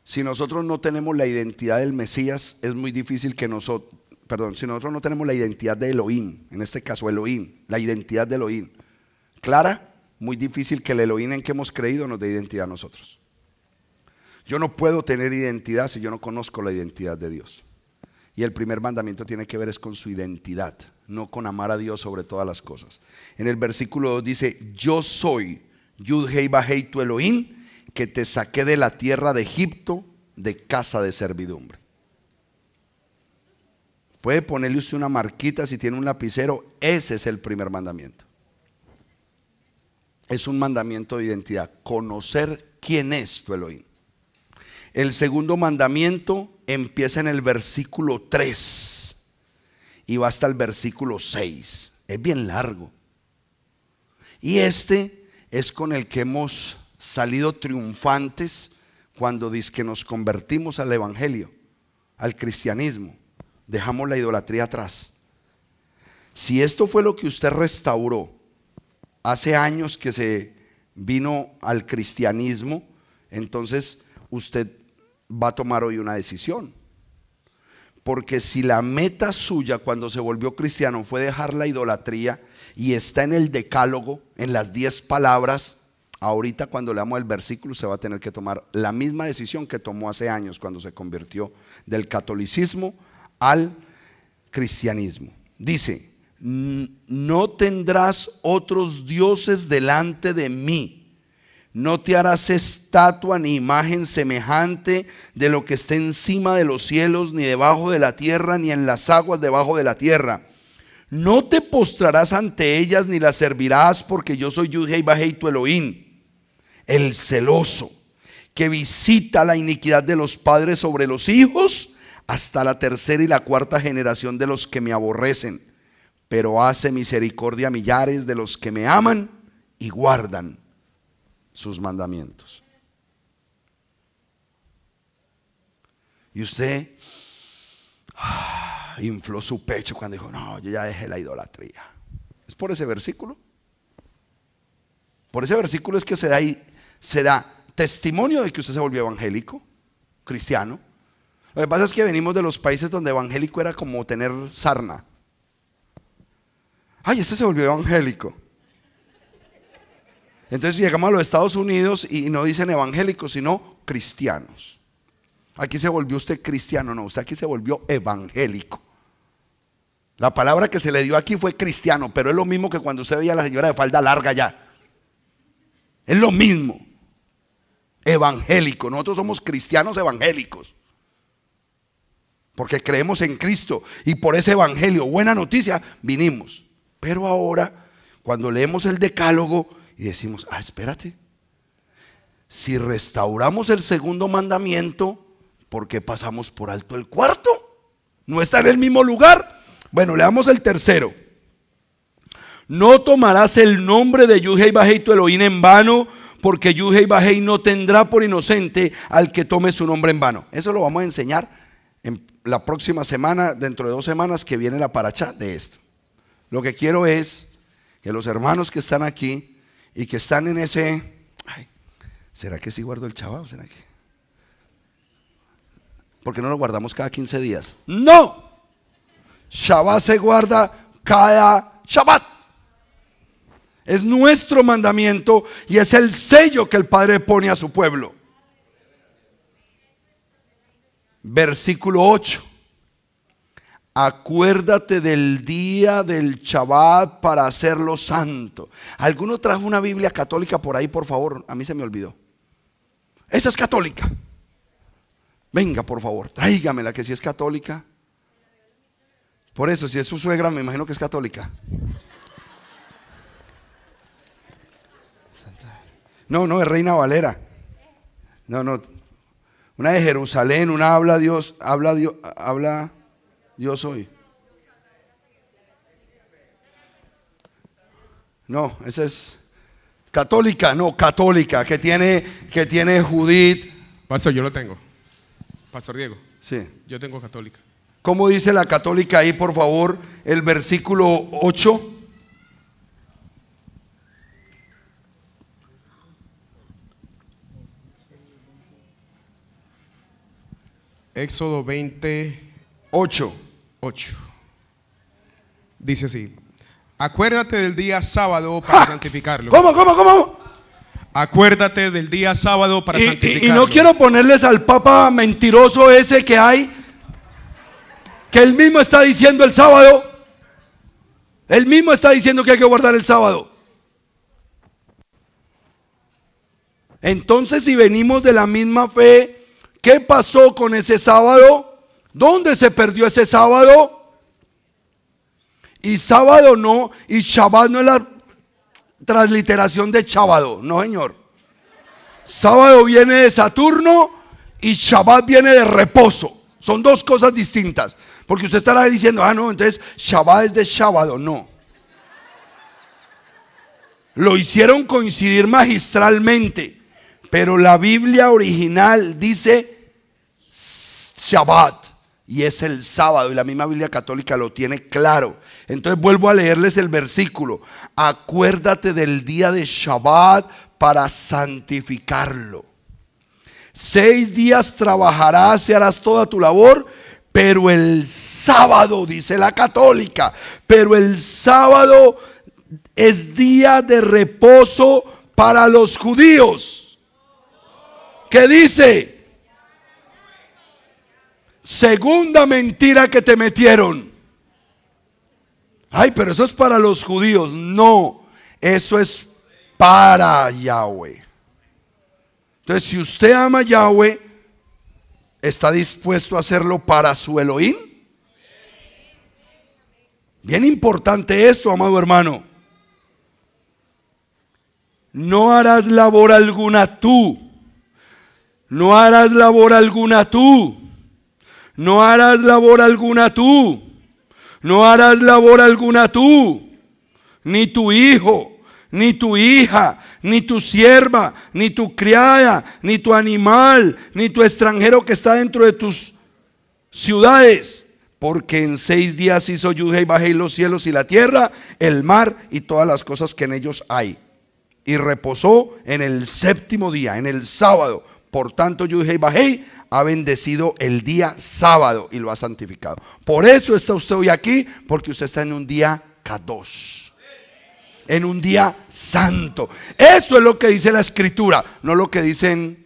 Speaker 1: Si nosotros no tenemos la identidad del Mesías, es muy difícil que nosotros, perdón, si nosotros no tenemos la identidad de Elohim, en este caso Elohim, la identidad de Elohim, clara, muy difícil que el Elohim en que hemos creído nos dé identidad a nosotros. Yo no puedo tener identidad si yo no conozco la identidad de Dios. Y el primer mandamiento tiene que ver es con su identidad, no con amar a Dios sobre todas las cosas. En el versículo 2 dice, yo soy Yud Hei tu Elohim, que te saqué de la tierra de Egipto, de casa de servidumbre. Puede ponerle usted una marquita si tiene un lapicero. Ese es el primer mandamiento. Es un mandamiento de identidad. Conocer quién es tu Elohim. El segundo mandamiento empieza en el versículo 3 y va hasta el versículo 6. Es bien largo. Y este es con el que hemos salido triunfantes cuando dice que nos convertimos al Evangelio, al cristianismo, dejamos la idolatría atrás. Si esto fue lo que usted restauró hace años que se vino al cristianismo, entonces usted va a tomar hoy una decisión. Porque si la meta suya cuando se volvió cristiano fue dejar la idolatría y está en el decálogo, en las diez palabras, Ahorita cuando leamos el versículo se va a tener que tomar la misma decisión que tomó hace años cuando se convirtió del catolicismo al cristianismo. Dice, no tendrás otros dioses delante de mí. No te harás estatua ni imagen semejante de lo que esté encima de los cielos, ni debajo de la tierra, ni en las aguas debajo de la tierra. No te postrarás ante ellas, ni las servirás, porque yo soy Yudhei Bajei tu Elohim el celoso, que visita la iniquidad de los padres sobre los hijos hasta la tercera y la cuarta generación de los que me aborrecen, pero hace misericordia a millares de los que me aman y guardan sus mandamientos. Y usted ah, infló su pecho cuando dijo, no, yo ya dejé la idolatría. ¿Es por ese versículo? Por ese versículo es que se da ahí se da testimonio de que usted se volvió evangélico, cristiano. Lo que pasa es que venimos de los países donde evangélico era como tener sarna. Ay, este se volvió evangélico. Entonces llegamos a los Estados Unidos y no dicen evangélicos, sino cristianos. Aquí se volvió usted cristiano, no, usted aquí se volvió evangélico. La palabra que se le dio aquí fue cristiano, pero es lo mismo que cuando usted veía a la señora de falda larga ya. Es lo mismo evangélico. Nosotros somos cristianos evangélicos. Porque creemos en Cristo y por ese evangelio, buena noticia, vinimos. Pero ahora, cuando leemos el decálogo y decimos, ah, espérate, si restauramos el segundo mandamiento, ¿por qué pasamos por alto el cuarto? ¿No está en el mismo lugar? Bueno, leamos el tercero. No tomarás el nombre de Yuhei Bajei tu Elohim en vano, porque Yuhei Bajei no tendrá por inocente al que tome su nombre en vano. Eso lo vamos a enseñar en la próxima semana, dentro de dos semanas que viene la paracha de esto. Lo que quiero es que los hermanos que están aquí y que están en ese... ¿Será que sí guardo el o ¿Será que? ¿Por qué no lo guardamos cada 15 días? No. Shabbat se guarda cada Shabbat. Es nuestro mandamiento y es el sello que el Padre pone a su pueblo. Versículo 8. Acuérdate del día del Shabbat para hacerlo santo. ¿Alguno trajo una Biblia católica por ahí, por favor? A mí se me olvidó. Esta es católica. Venga, por favor, tráigamela que si es católica. Por eso, si es su suegra, me imagino que es católica. No, no, es Reina Valera. No, no. Una de Jerusalén, una habla Dios, habla Dios, habla Dios hoy. No, esa es católica, no, católica, que tiene, que tiene Judith. Pastor, yo lo tengo. Pastor Diego. Sí.
Speaker 2: Yo tengo católica.
Speaker 1: ¿Cómo dice la católica ahí, por favor, el versículo 8?
Speaker 2: Éxodo 20, 8. Dice así. Acuérdate del día sábado para santificarlo. ¿Cómo, cómo, cómo? Acuérdate del día sábado para santificarlo. Y, y no quiero ponerles al papa mentiroso ese que hay,
Speaker 1: que él mismo está diciendo el sábado. Él mismo está diciendo que hay que guardar el sábado. Entonces, si venimos de la misma fe, ¿Qué pasó con ese sábado? ¿Dónde se perdió ese sábado? Y sábado no, y Shabbat no es la transliteración de chavado, no señor. Sábado viene de Saturno y Shabbat viene de reposo. Son dos cosas distintas. Porque usted estará diciendo, ah, no, entonces Shabbat es de Shabbat, no. Lo hicieron coincidir magistralmente, pero la Biblia original dice Shabbat y es el sábado y la misma Biblia católica lo tiene claro. Entonces vuelvo a leerles el versículo. Acuérdate del día de Shabbat para santificarlo. Seis días trabajarás y harás toda tu labor, pero el sábado, dice la católica, pero el sábado es día de reposo para los judíos. ¿Qué dice? Segunda mentira que te metieron. Ay, pero eso es para los judíos. No, eso es para Yahweh. Entonces, si usted ama a Yahweh, ¿está dispuesto a hacerlo para su Elohim? Bien importante esto, amado hermano. No harás labor alguna tú. No harás labor alguna tú no harás labor alguna tú, no harás labor alguna tú, ni tu hijo, ni tu hija, ni tu sierva, ni tu criada, ni tu animal, ni tu extranjero que está dentro de tus ciudades. Porque en seis días hizo yuja y bajé los cielos y la tierra, el mar y todas las cosas que en ellos hay. Y reposó en el séptimo día, en el sábado. Por tanto, Yudhei ha bendecido el día sábado y lo ha santificado. Por eso está usted hoy aquí, porque usted está en un día Kadosh. En un día santo. Eso es lo que dice la escritura, no lo que dicen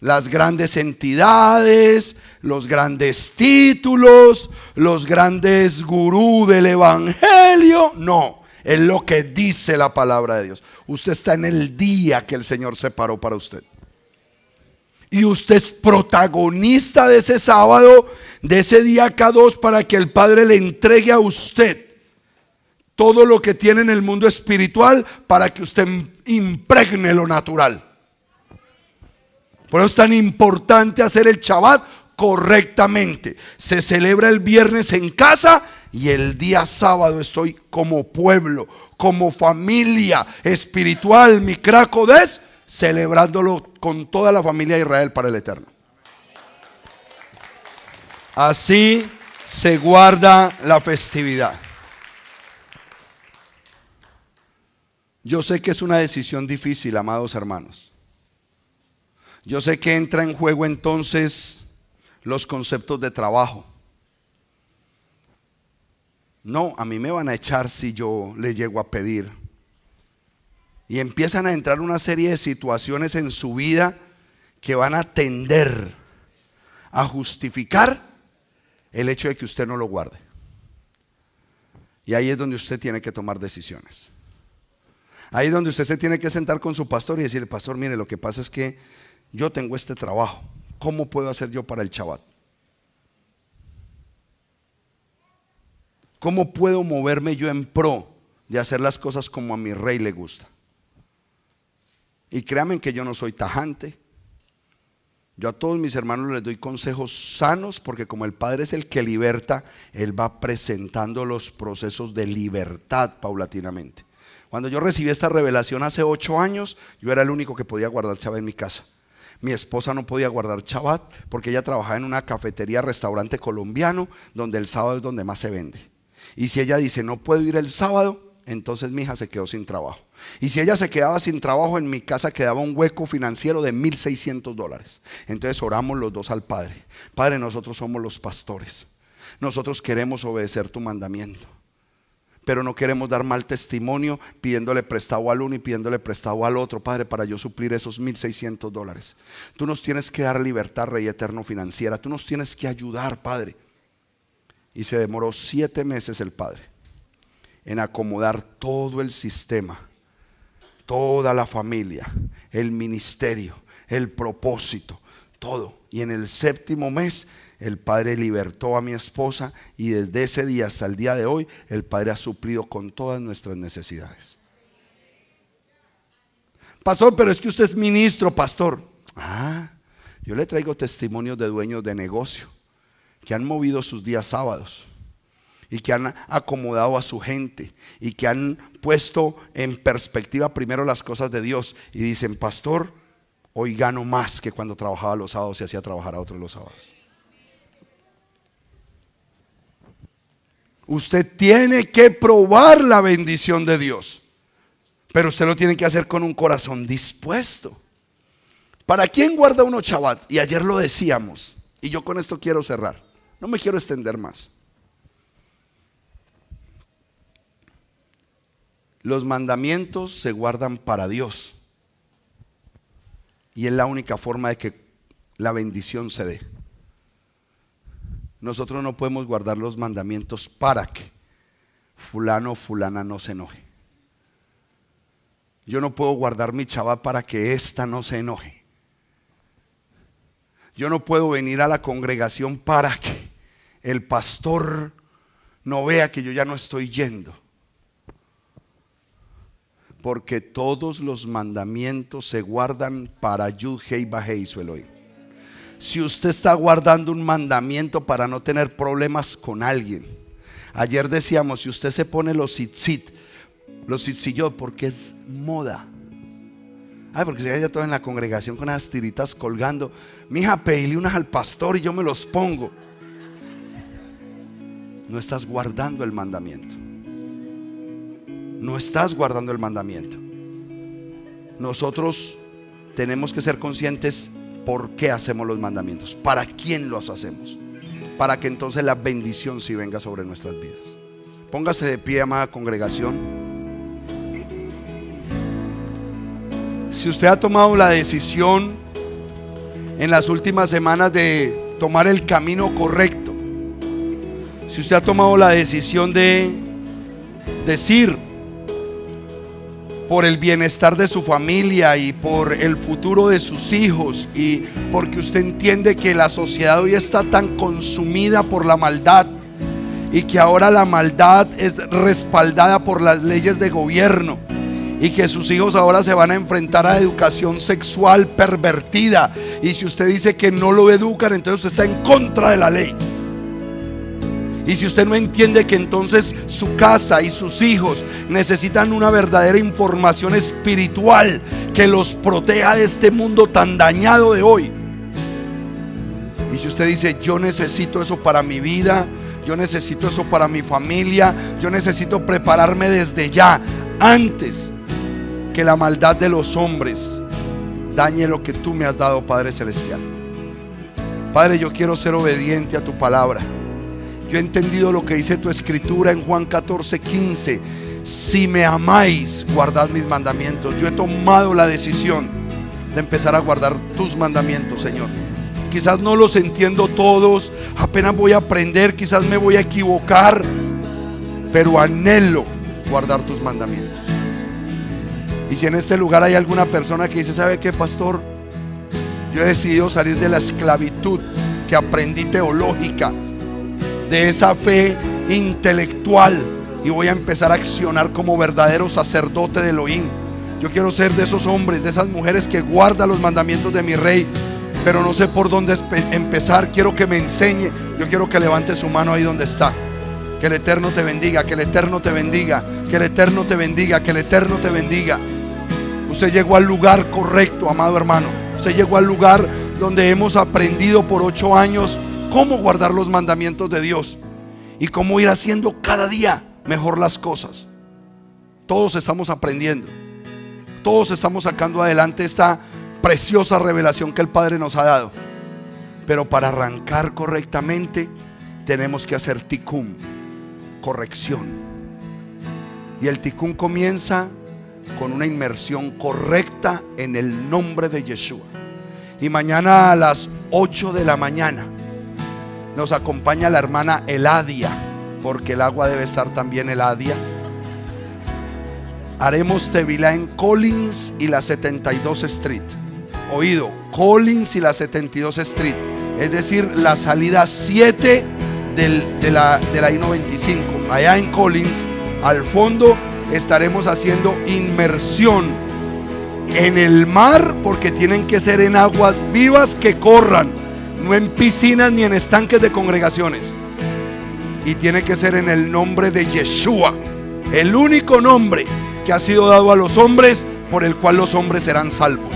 Speaker 1: las grandes entidades, los grandes títulos, los grandes gurú del evangelio. No, es lo que dice la palabra de Dios. Usted está en el día que el Señor separó para usted. Y usted es protagonista de ese sábado, de ese día K2, para que el Padre le entregue a usted todo lo que tiene en el mundo espiritual para que usted impregne lo natural. Por eso es tan importante hacer el Shabbat correctamente. Se celebra el viernes en casa y el día sábado estoy como pueblo, como familia espiritual, mi des celebrándolo con toda la familia de Israel para el Eterno. Así se guarda la festividad. Yo sé que es una decisión difícil, amados hermanos. Yo sé que entra en juego entonces los conceptos de trabajo. No, a mí me van a echar si yo le llego a pedir y empiezan a entrar una serie de situaciones en su vida que van a tender a justificar el hecho de que usted no lo guarde. Y ahí es donde usted tiene que tomar decisiones. Ahí es donde usted se tiene que sentar con su pastor y decirle, pastor, mire, lo que pasa es que yo tengo este trabajo. ¿Cómo puedo hacer yo para el Chabat? ¿Cómo puedo moverme yo en pro de hacer las cosas como a mi rey le gusta? Y créanme que yo no soy tajante. Yo a todos mis hermanos les doy consejos sanos porque como el Padre es el que liberta, Él va presentando los procesos de libertad paulatinamente. Cuando yo recibí esta revelación hace ocho años, yo era el único que podía guardar chabat en mi casa. Mi esposa no podía guardar chabat porque ella trabajaba en una cafetería, restaurante colombiano, donde el sábado es donde más se vende. Y si ella dice, no puedo ir el sábado, entonces mi hija se quedó sin trabajo. Y si ella se quedaba sin trabajo, en mi casa quedaba un hueco financiero de 1.600 dólares. Entonces oramos los dos al Padre. Padre, nosotros somos los pastores. Nosotros queremos obedecer tu mandamiento. Pero no queremos dar mal testimonio pidiéndole prestado al uno y pidiéndole prestado al otro, Padre, para yo suplir esos 1.600 dólares. Tú nos tienes que dar libertad, Rey Eterno Financiera. Tú nos tienes que ayudar, Padre. Y se demoró siete meses el Padre en acomodar todo el sistema, toda la familia, el ministerio, el propósito, todo. Y en el séptimo mes el Padre libertó a mi esposa y desde ese día hasta el día de hoy el Padre ha suplido con todas nuestras necesidades. Pastor, pero es que usted es ministro, pastor. Ah, yo le traigo testimonios de dueños de negocio que han movido sus días sábados y que han acomodado a su gente y que han puesto en perspectiva primero las cosas de Dios y dicen, pastor, hoy gano más que cuando trabajaba los sábados y hacía trabajar a otros los sábados. Usted tiene que probar la bendición de Dios, pero usted lo tiene que hacer con un corazón dispuesto. ¿Para quién guarda uno Shabbat? Y ayer lo decíamos, y yo con esto quiero cerrar. No me quiero extender más. Los mandamientos se guardan para Dios. Y es la única forma de que la bendición se dé. Nosotros no podemos guardar los mandamientos para que fulano o fulana no se enoje. Yo no puedo guardar mi chava para que ésta no se enoje. Yo no puedo venir a la congregación para que el pastor no vea que yo ya no estoy yendo porque todos los mandamientos se guardan para Yud Hei y Suelo Si usted está guardando un mandamiento para no tener problemas con alguien, ayer decíamos, si usted se pone los tzitzit, los yo porque es moda. Ay, porque se haya todo en la congregación con unas tiritas colgando. Mija, pedile unas al pastor y yo me los pongo. No estás guardando el mandamiento no estás guardando el mandamiento. Nosotros tenemos que ser conscientes por qué hacemos los mandamientos, para quién los hacemos, para que entonces la bendición sí venga sobre nuestras vidas. Póngase de pie, amada congregación. Si usted ha tomado la decisión en las últimas semanas de tomar el camino correcto, si usted ha tomado la decisión de decir, por el bienestar de su familia y por el futuro de sus hijos y porque usted entiende que la sociedad hoy está tan consumida por la maldad y que ahora la maldad es respaldada por las leyes de gobierno y que sus hijos ahora se van a enfrentar a educación sexual pervertida y si usted dice que no lo educan entonces usted está en contra de la ley. Y si usted no entiende que entonces su casa y sus hijos necesitan una verdadera información espiritual que los proteja de este mundo tan dañado de hoy. Y si usted dice, yo necesito eso para mi vida, yo necesito eso para mi familia, yo necesito prepararme desde ya, antes que la maldad de los hombres dañe lo que tú me has dado, Padre Celestial. Padre, yo quiero ser obediente a tu palabra. Yo he entendido lo que dice tu escritura en Juan 14, 15. Si me amáis, guardad mis mandamientos. Yo he tomado la decisión de empezar a guardar tus mandamientos, Señor. Quizás no los entiendo todos, apenas voy a aprender, quizás me voy a equivocar, pero anhelo guardar tus mandamientos. Y si en este lugar hay alguna persona que dice, ¿sabe qué, pastor? Yo he decidido salir de la esclavitud que aprendí teológica de esa fe intelectual y voy a empezar a accionar como verdadero sacerdote de Elohim. Yo quiero ser de esos hombres, de esas mujeres que guardan los mandamientos de mi rey, pero no sé por dónde empezar. Quiero que me enseñe. Yo quiero que levante su mano ahí donde está. Que el Eterno te bendiga, que el Eterno te bendiga, que el Eterno te bendiga, que el Eterno te bendiga. Usted llegó al lugar correcto, amado hermano. Usted llegó al lugar donde hemos aprendido por ocho años cómo guardar los mandamientos de Dios y cómo ir haciendo cada día mejor las cosas. Todos estamos aprendiendo. Todos estamos sacando adelante esta preciosa revelación que el Padre nos ha dado. Pero para arrancar correctamente tenemos que hacer Tikkun corrección. Y el Tikkun comienza con una inmersión correcta en el nombre de Yeshua. Y mañana a las 8 de la mañana nos acompaña la hermana Eladia, porque el agua debe estar también Eladia. Haremos Tevilá en Collins y la 72 Street. Oído, Collins y la 72 Street. Es decir, la salida 7 de, la, de la I-95. Allá en Collins, al fondo, estaremos haciendo inmersión en el mar porque tienen que ser en aguas vivas que corran en piscinas ni en estanques de congregaciones. Y tiene que ser en el nombre de Yeshua, el único nombre que ha sido dado a los hombres por el cual los hombres serán salvos.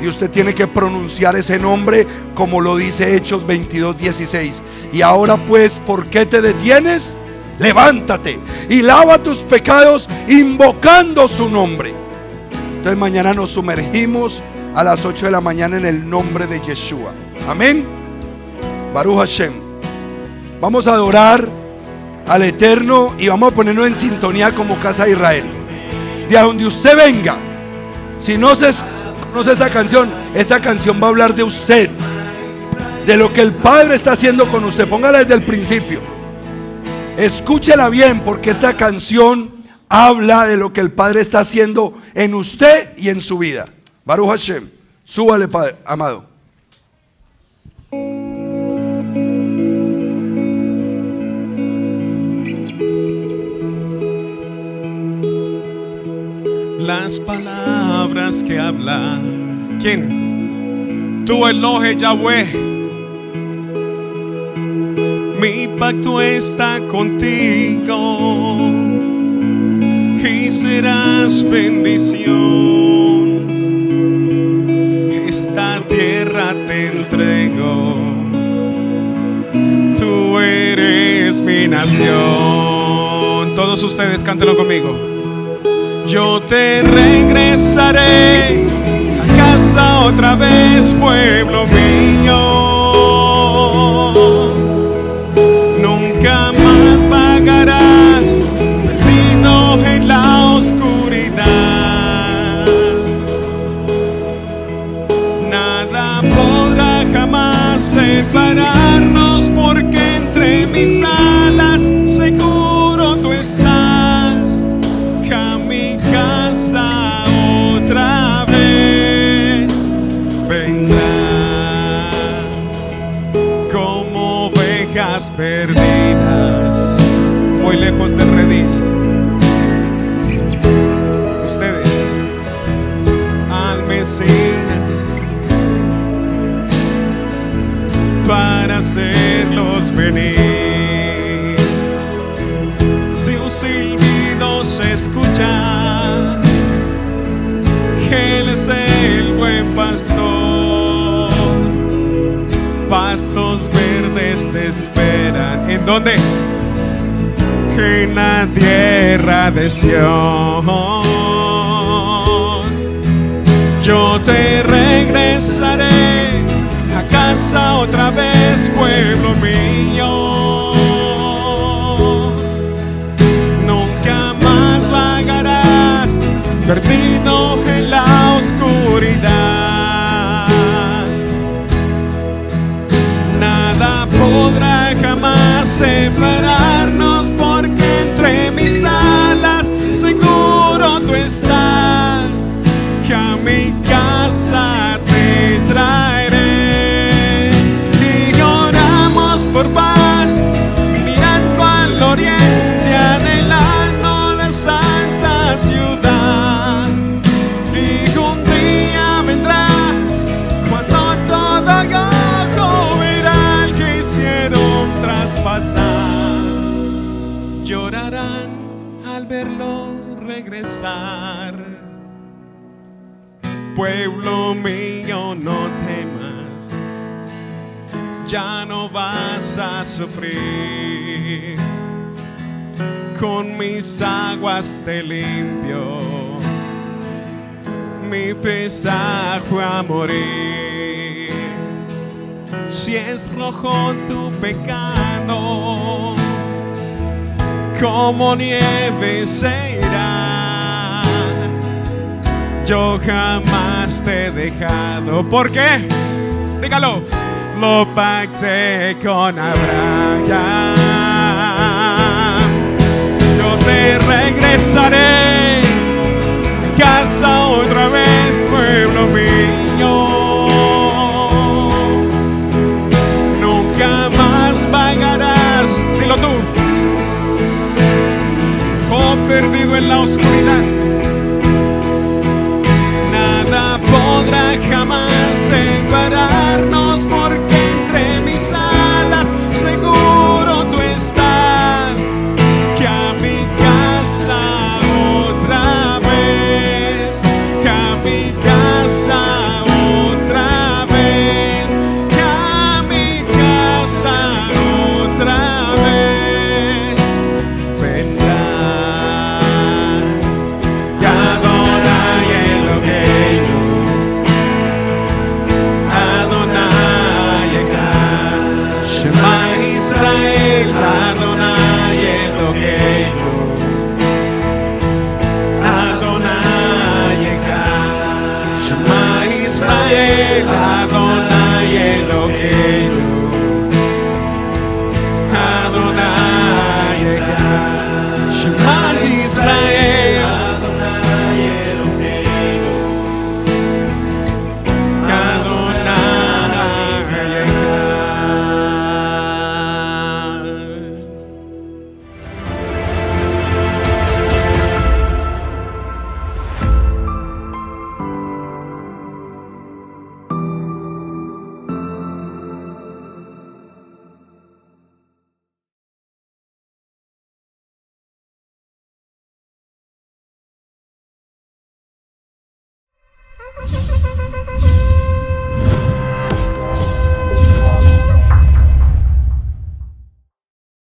Speaker 1: Y usted tiene que pronunciar ese nombre como lo dice Hechos 22, 16. Y ahora pues, ¿por qué te detienes? Levántate y lava tus pecados invocando su nombre. Entonces mañana nos sumergimos a las 8 de la mañana en el nombre de Yeshua. Amén. Baruch Hashem. Vamos a adorar al Eterno y vamos a ponernos en sintonía como casa de Israel. De a donde usted venga, si no se conoce esta canción, esta canción va a hablar de usted, de lo que el Padre está haciendo con usted. Póngala desde el principio. Escúchela bien porque esta canción habla de lo que el Padre está haciendo en usted y en su vida. Baruch Hashem, súbale, Padre, amado.
Speaker 2: las palabras que habla. ¿Quién? Tu eloge Yahweh. Mi pacto está contigo y serás bendición. Esta tierra te entrego. Tú eres mi nación. Todos ustedes cántelo conmigo yo te regresaré a casa otra vez, pueblo mío. Nunca más vagarás. ¿Dónde? En la tierra de Sion. Yo te regresaré a casa otra vez, pueblo mío. same rojo tu pecado, como nieve se irá. Yo jamás te he dejado. ¿Por qué? Dígalo. Lo pacté con Abraham. Yo te regresaré casa otra vez, pueblo mío. dilo tú. Oh, perdido en la oscuridad. Nada podrá jamás separarnos porque entre mis alas seguro.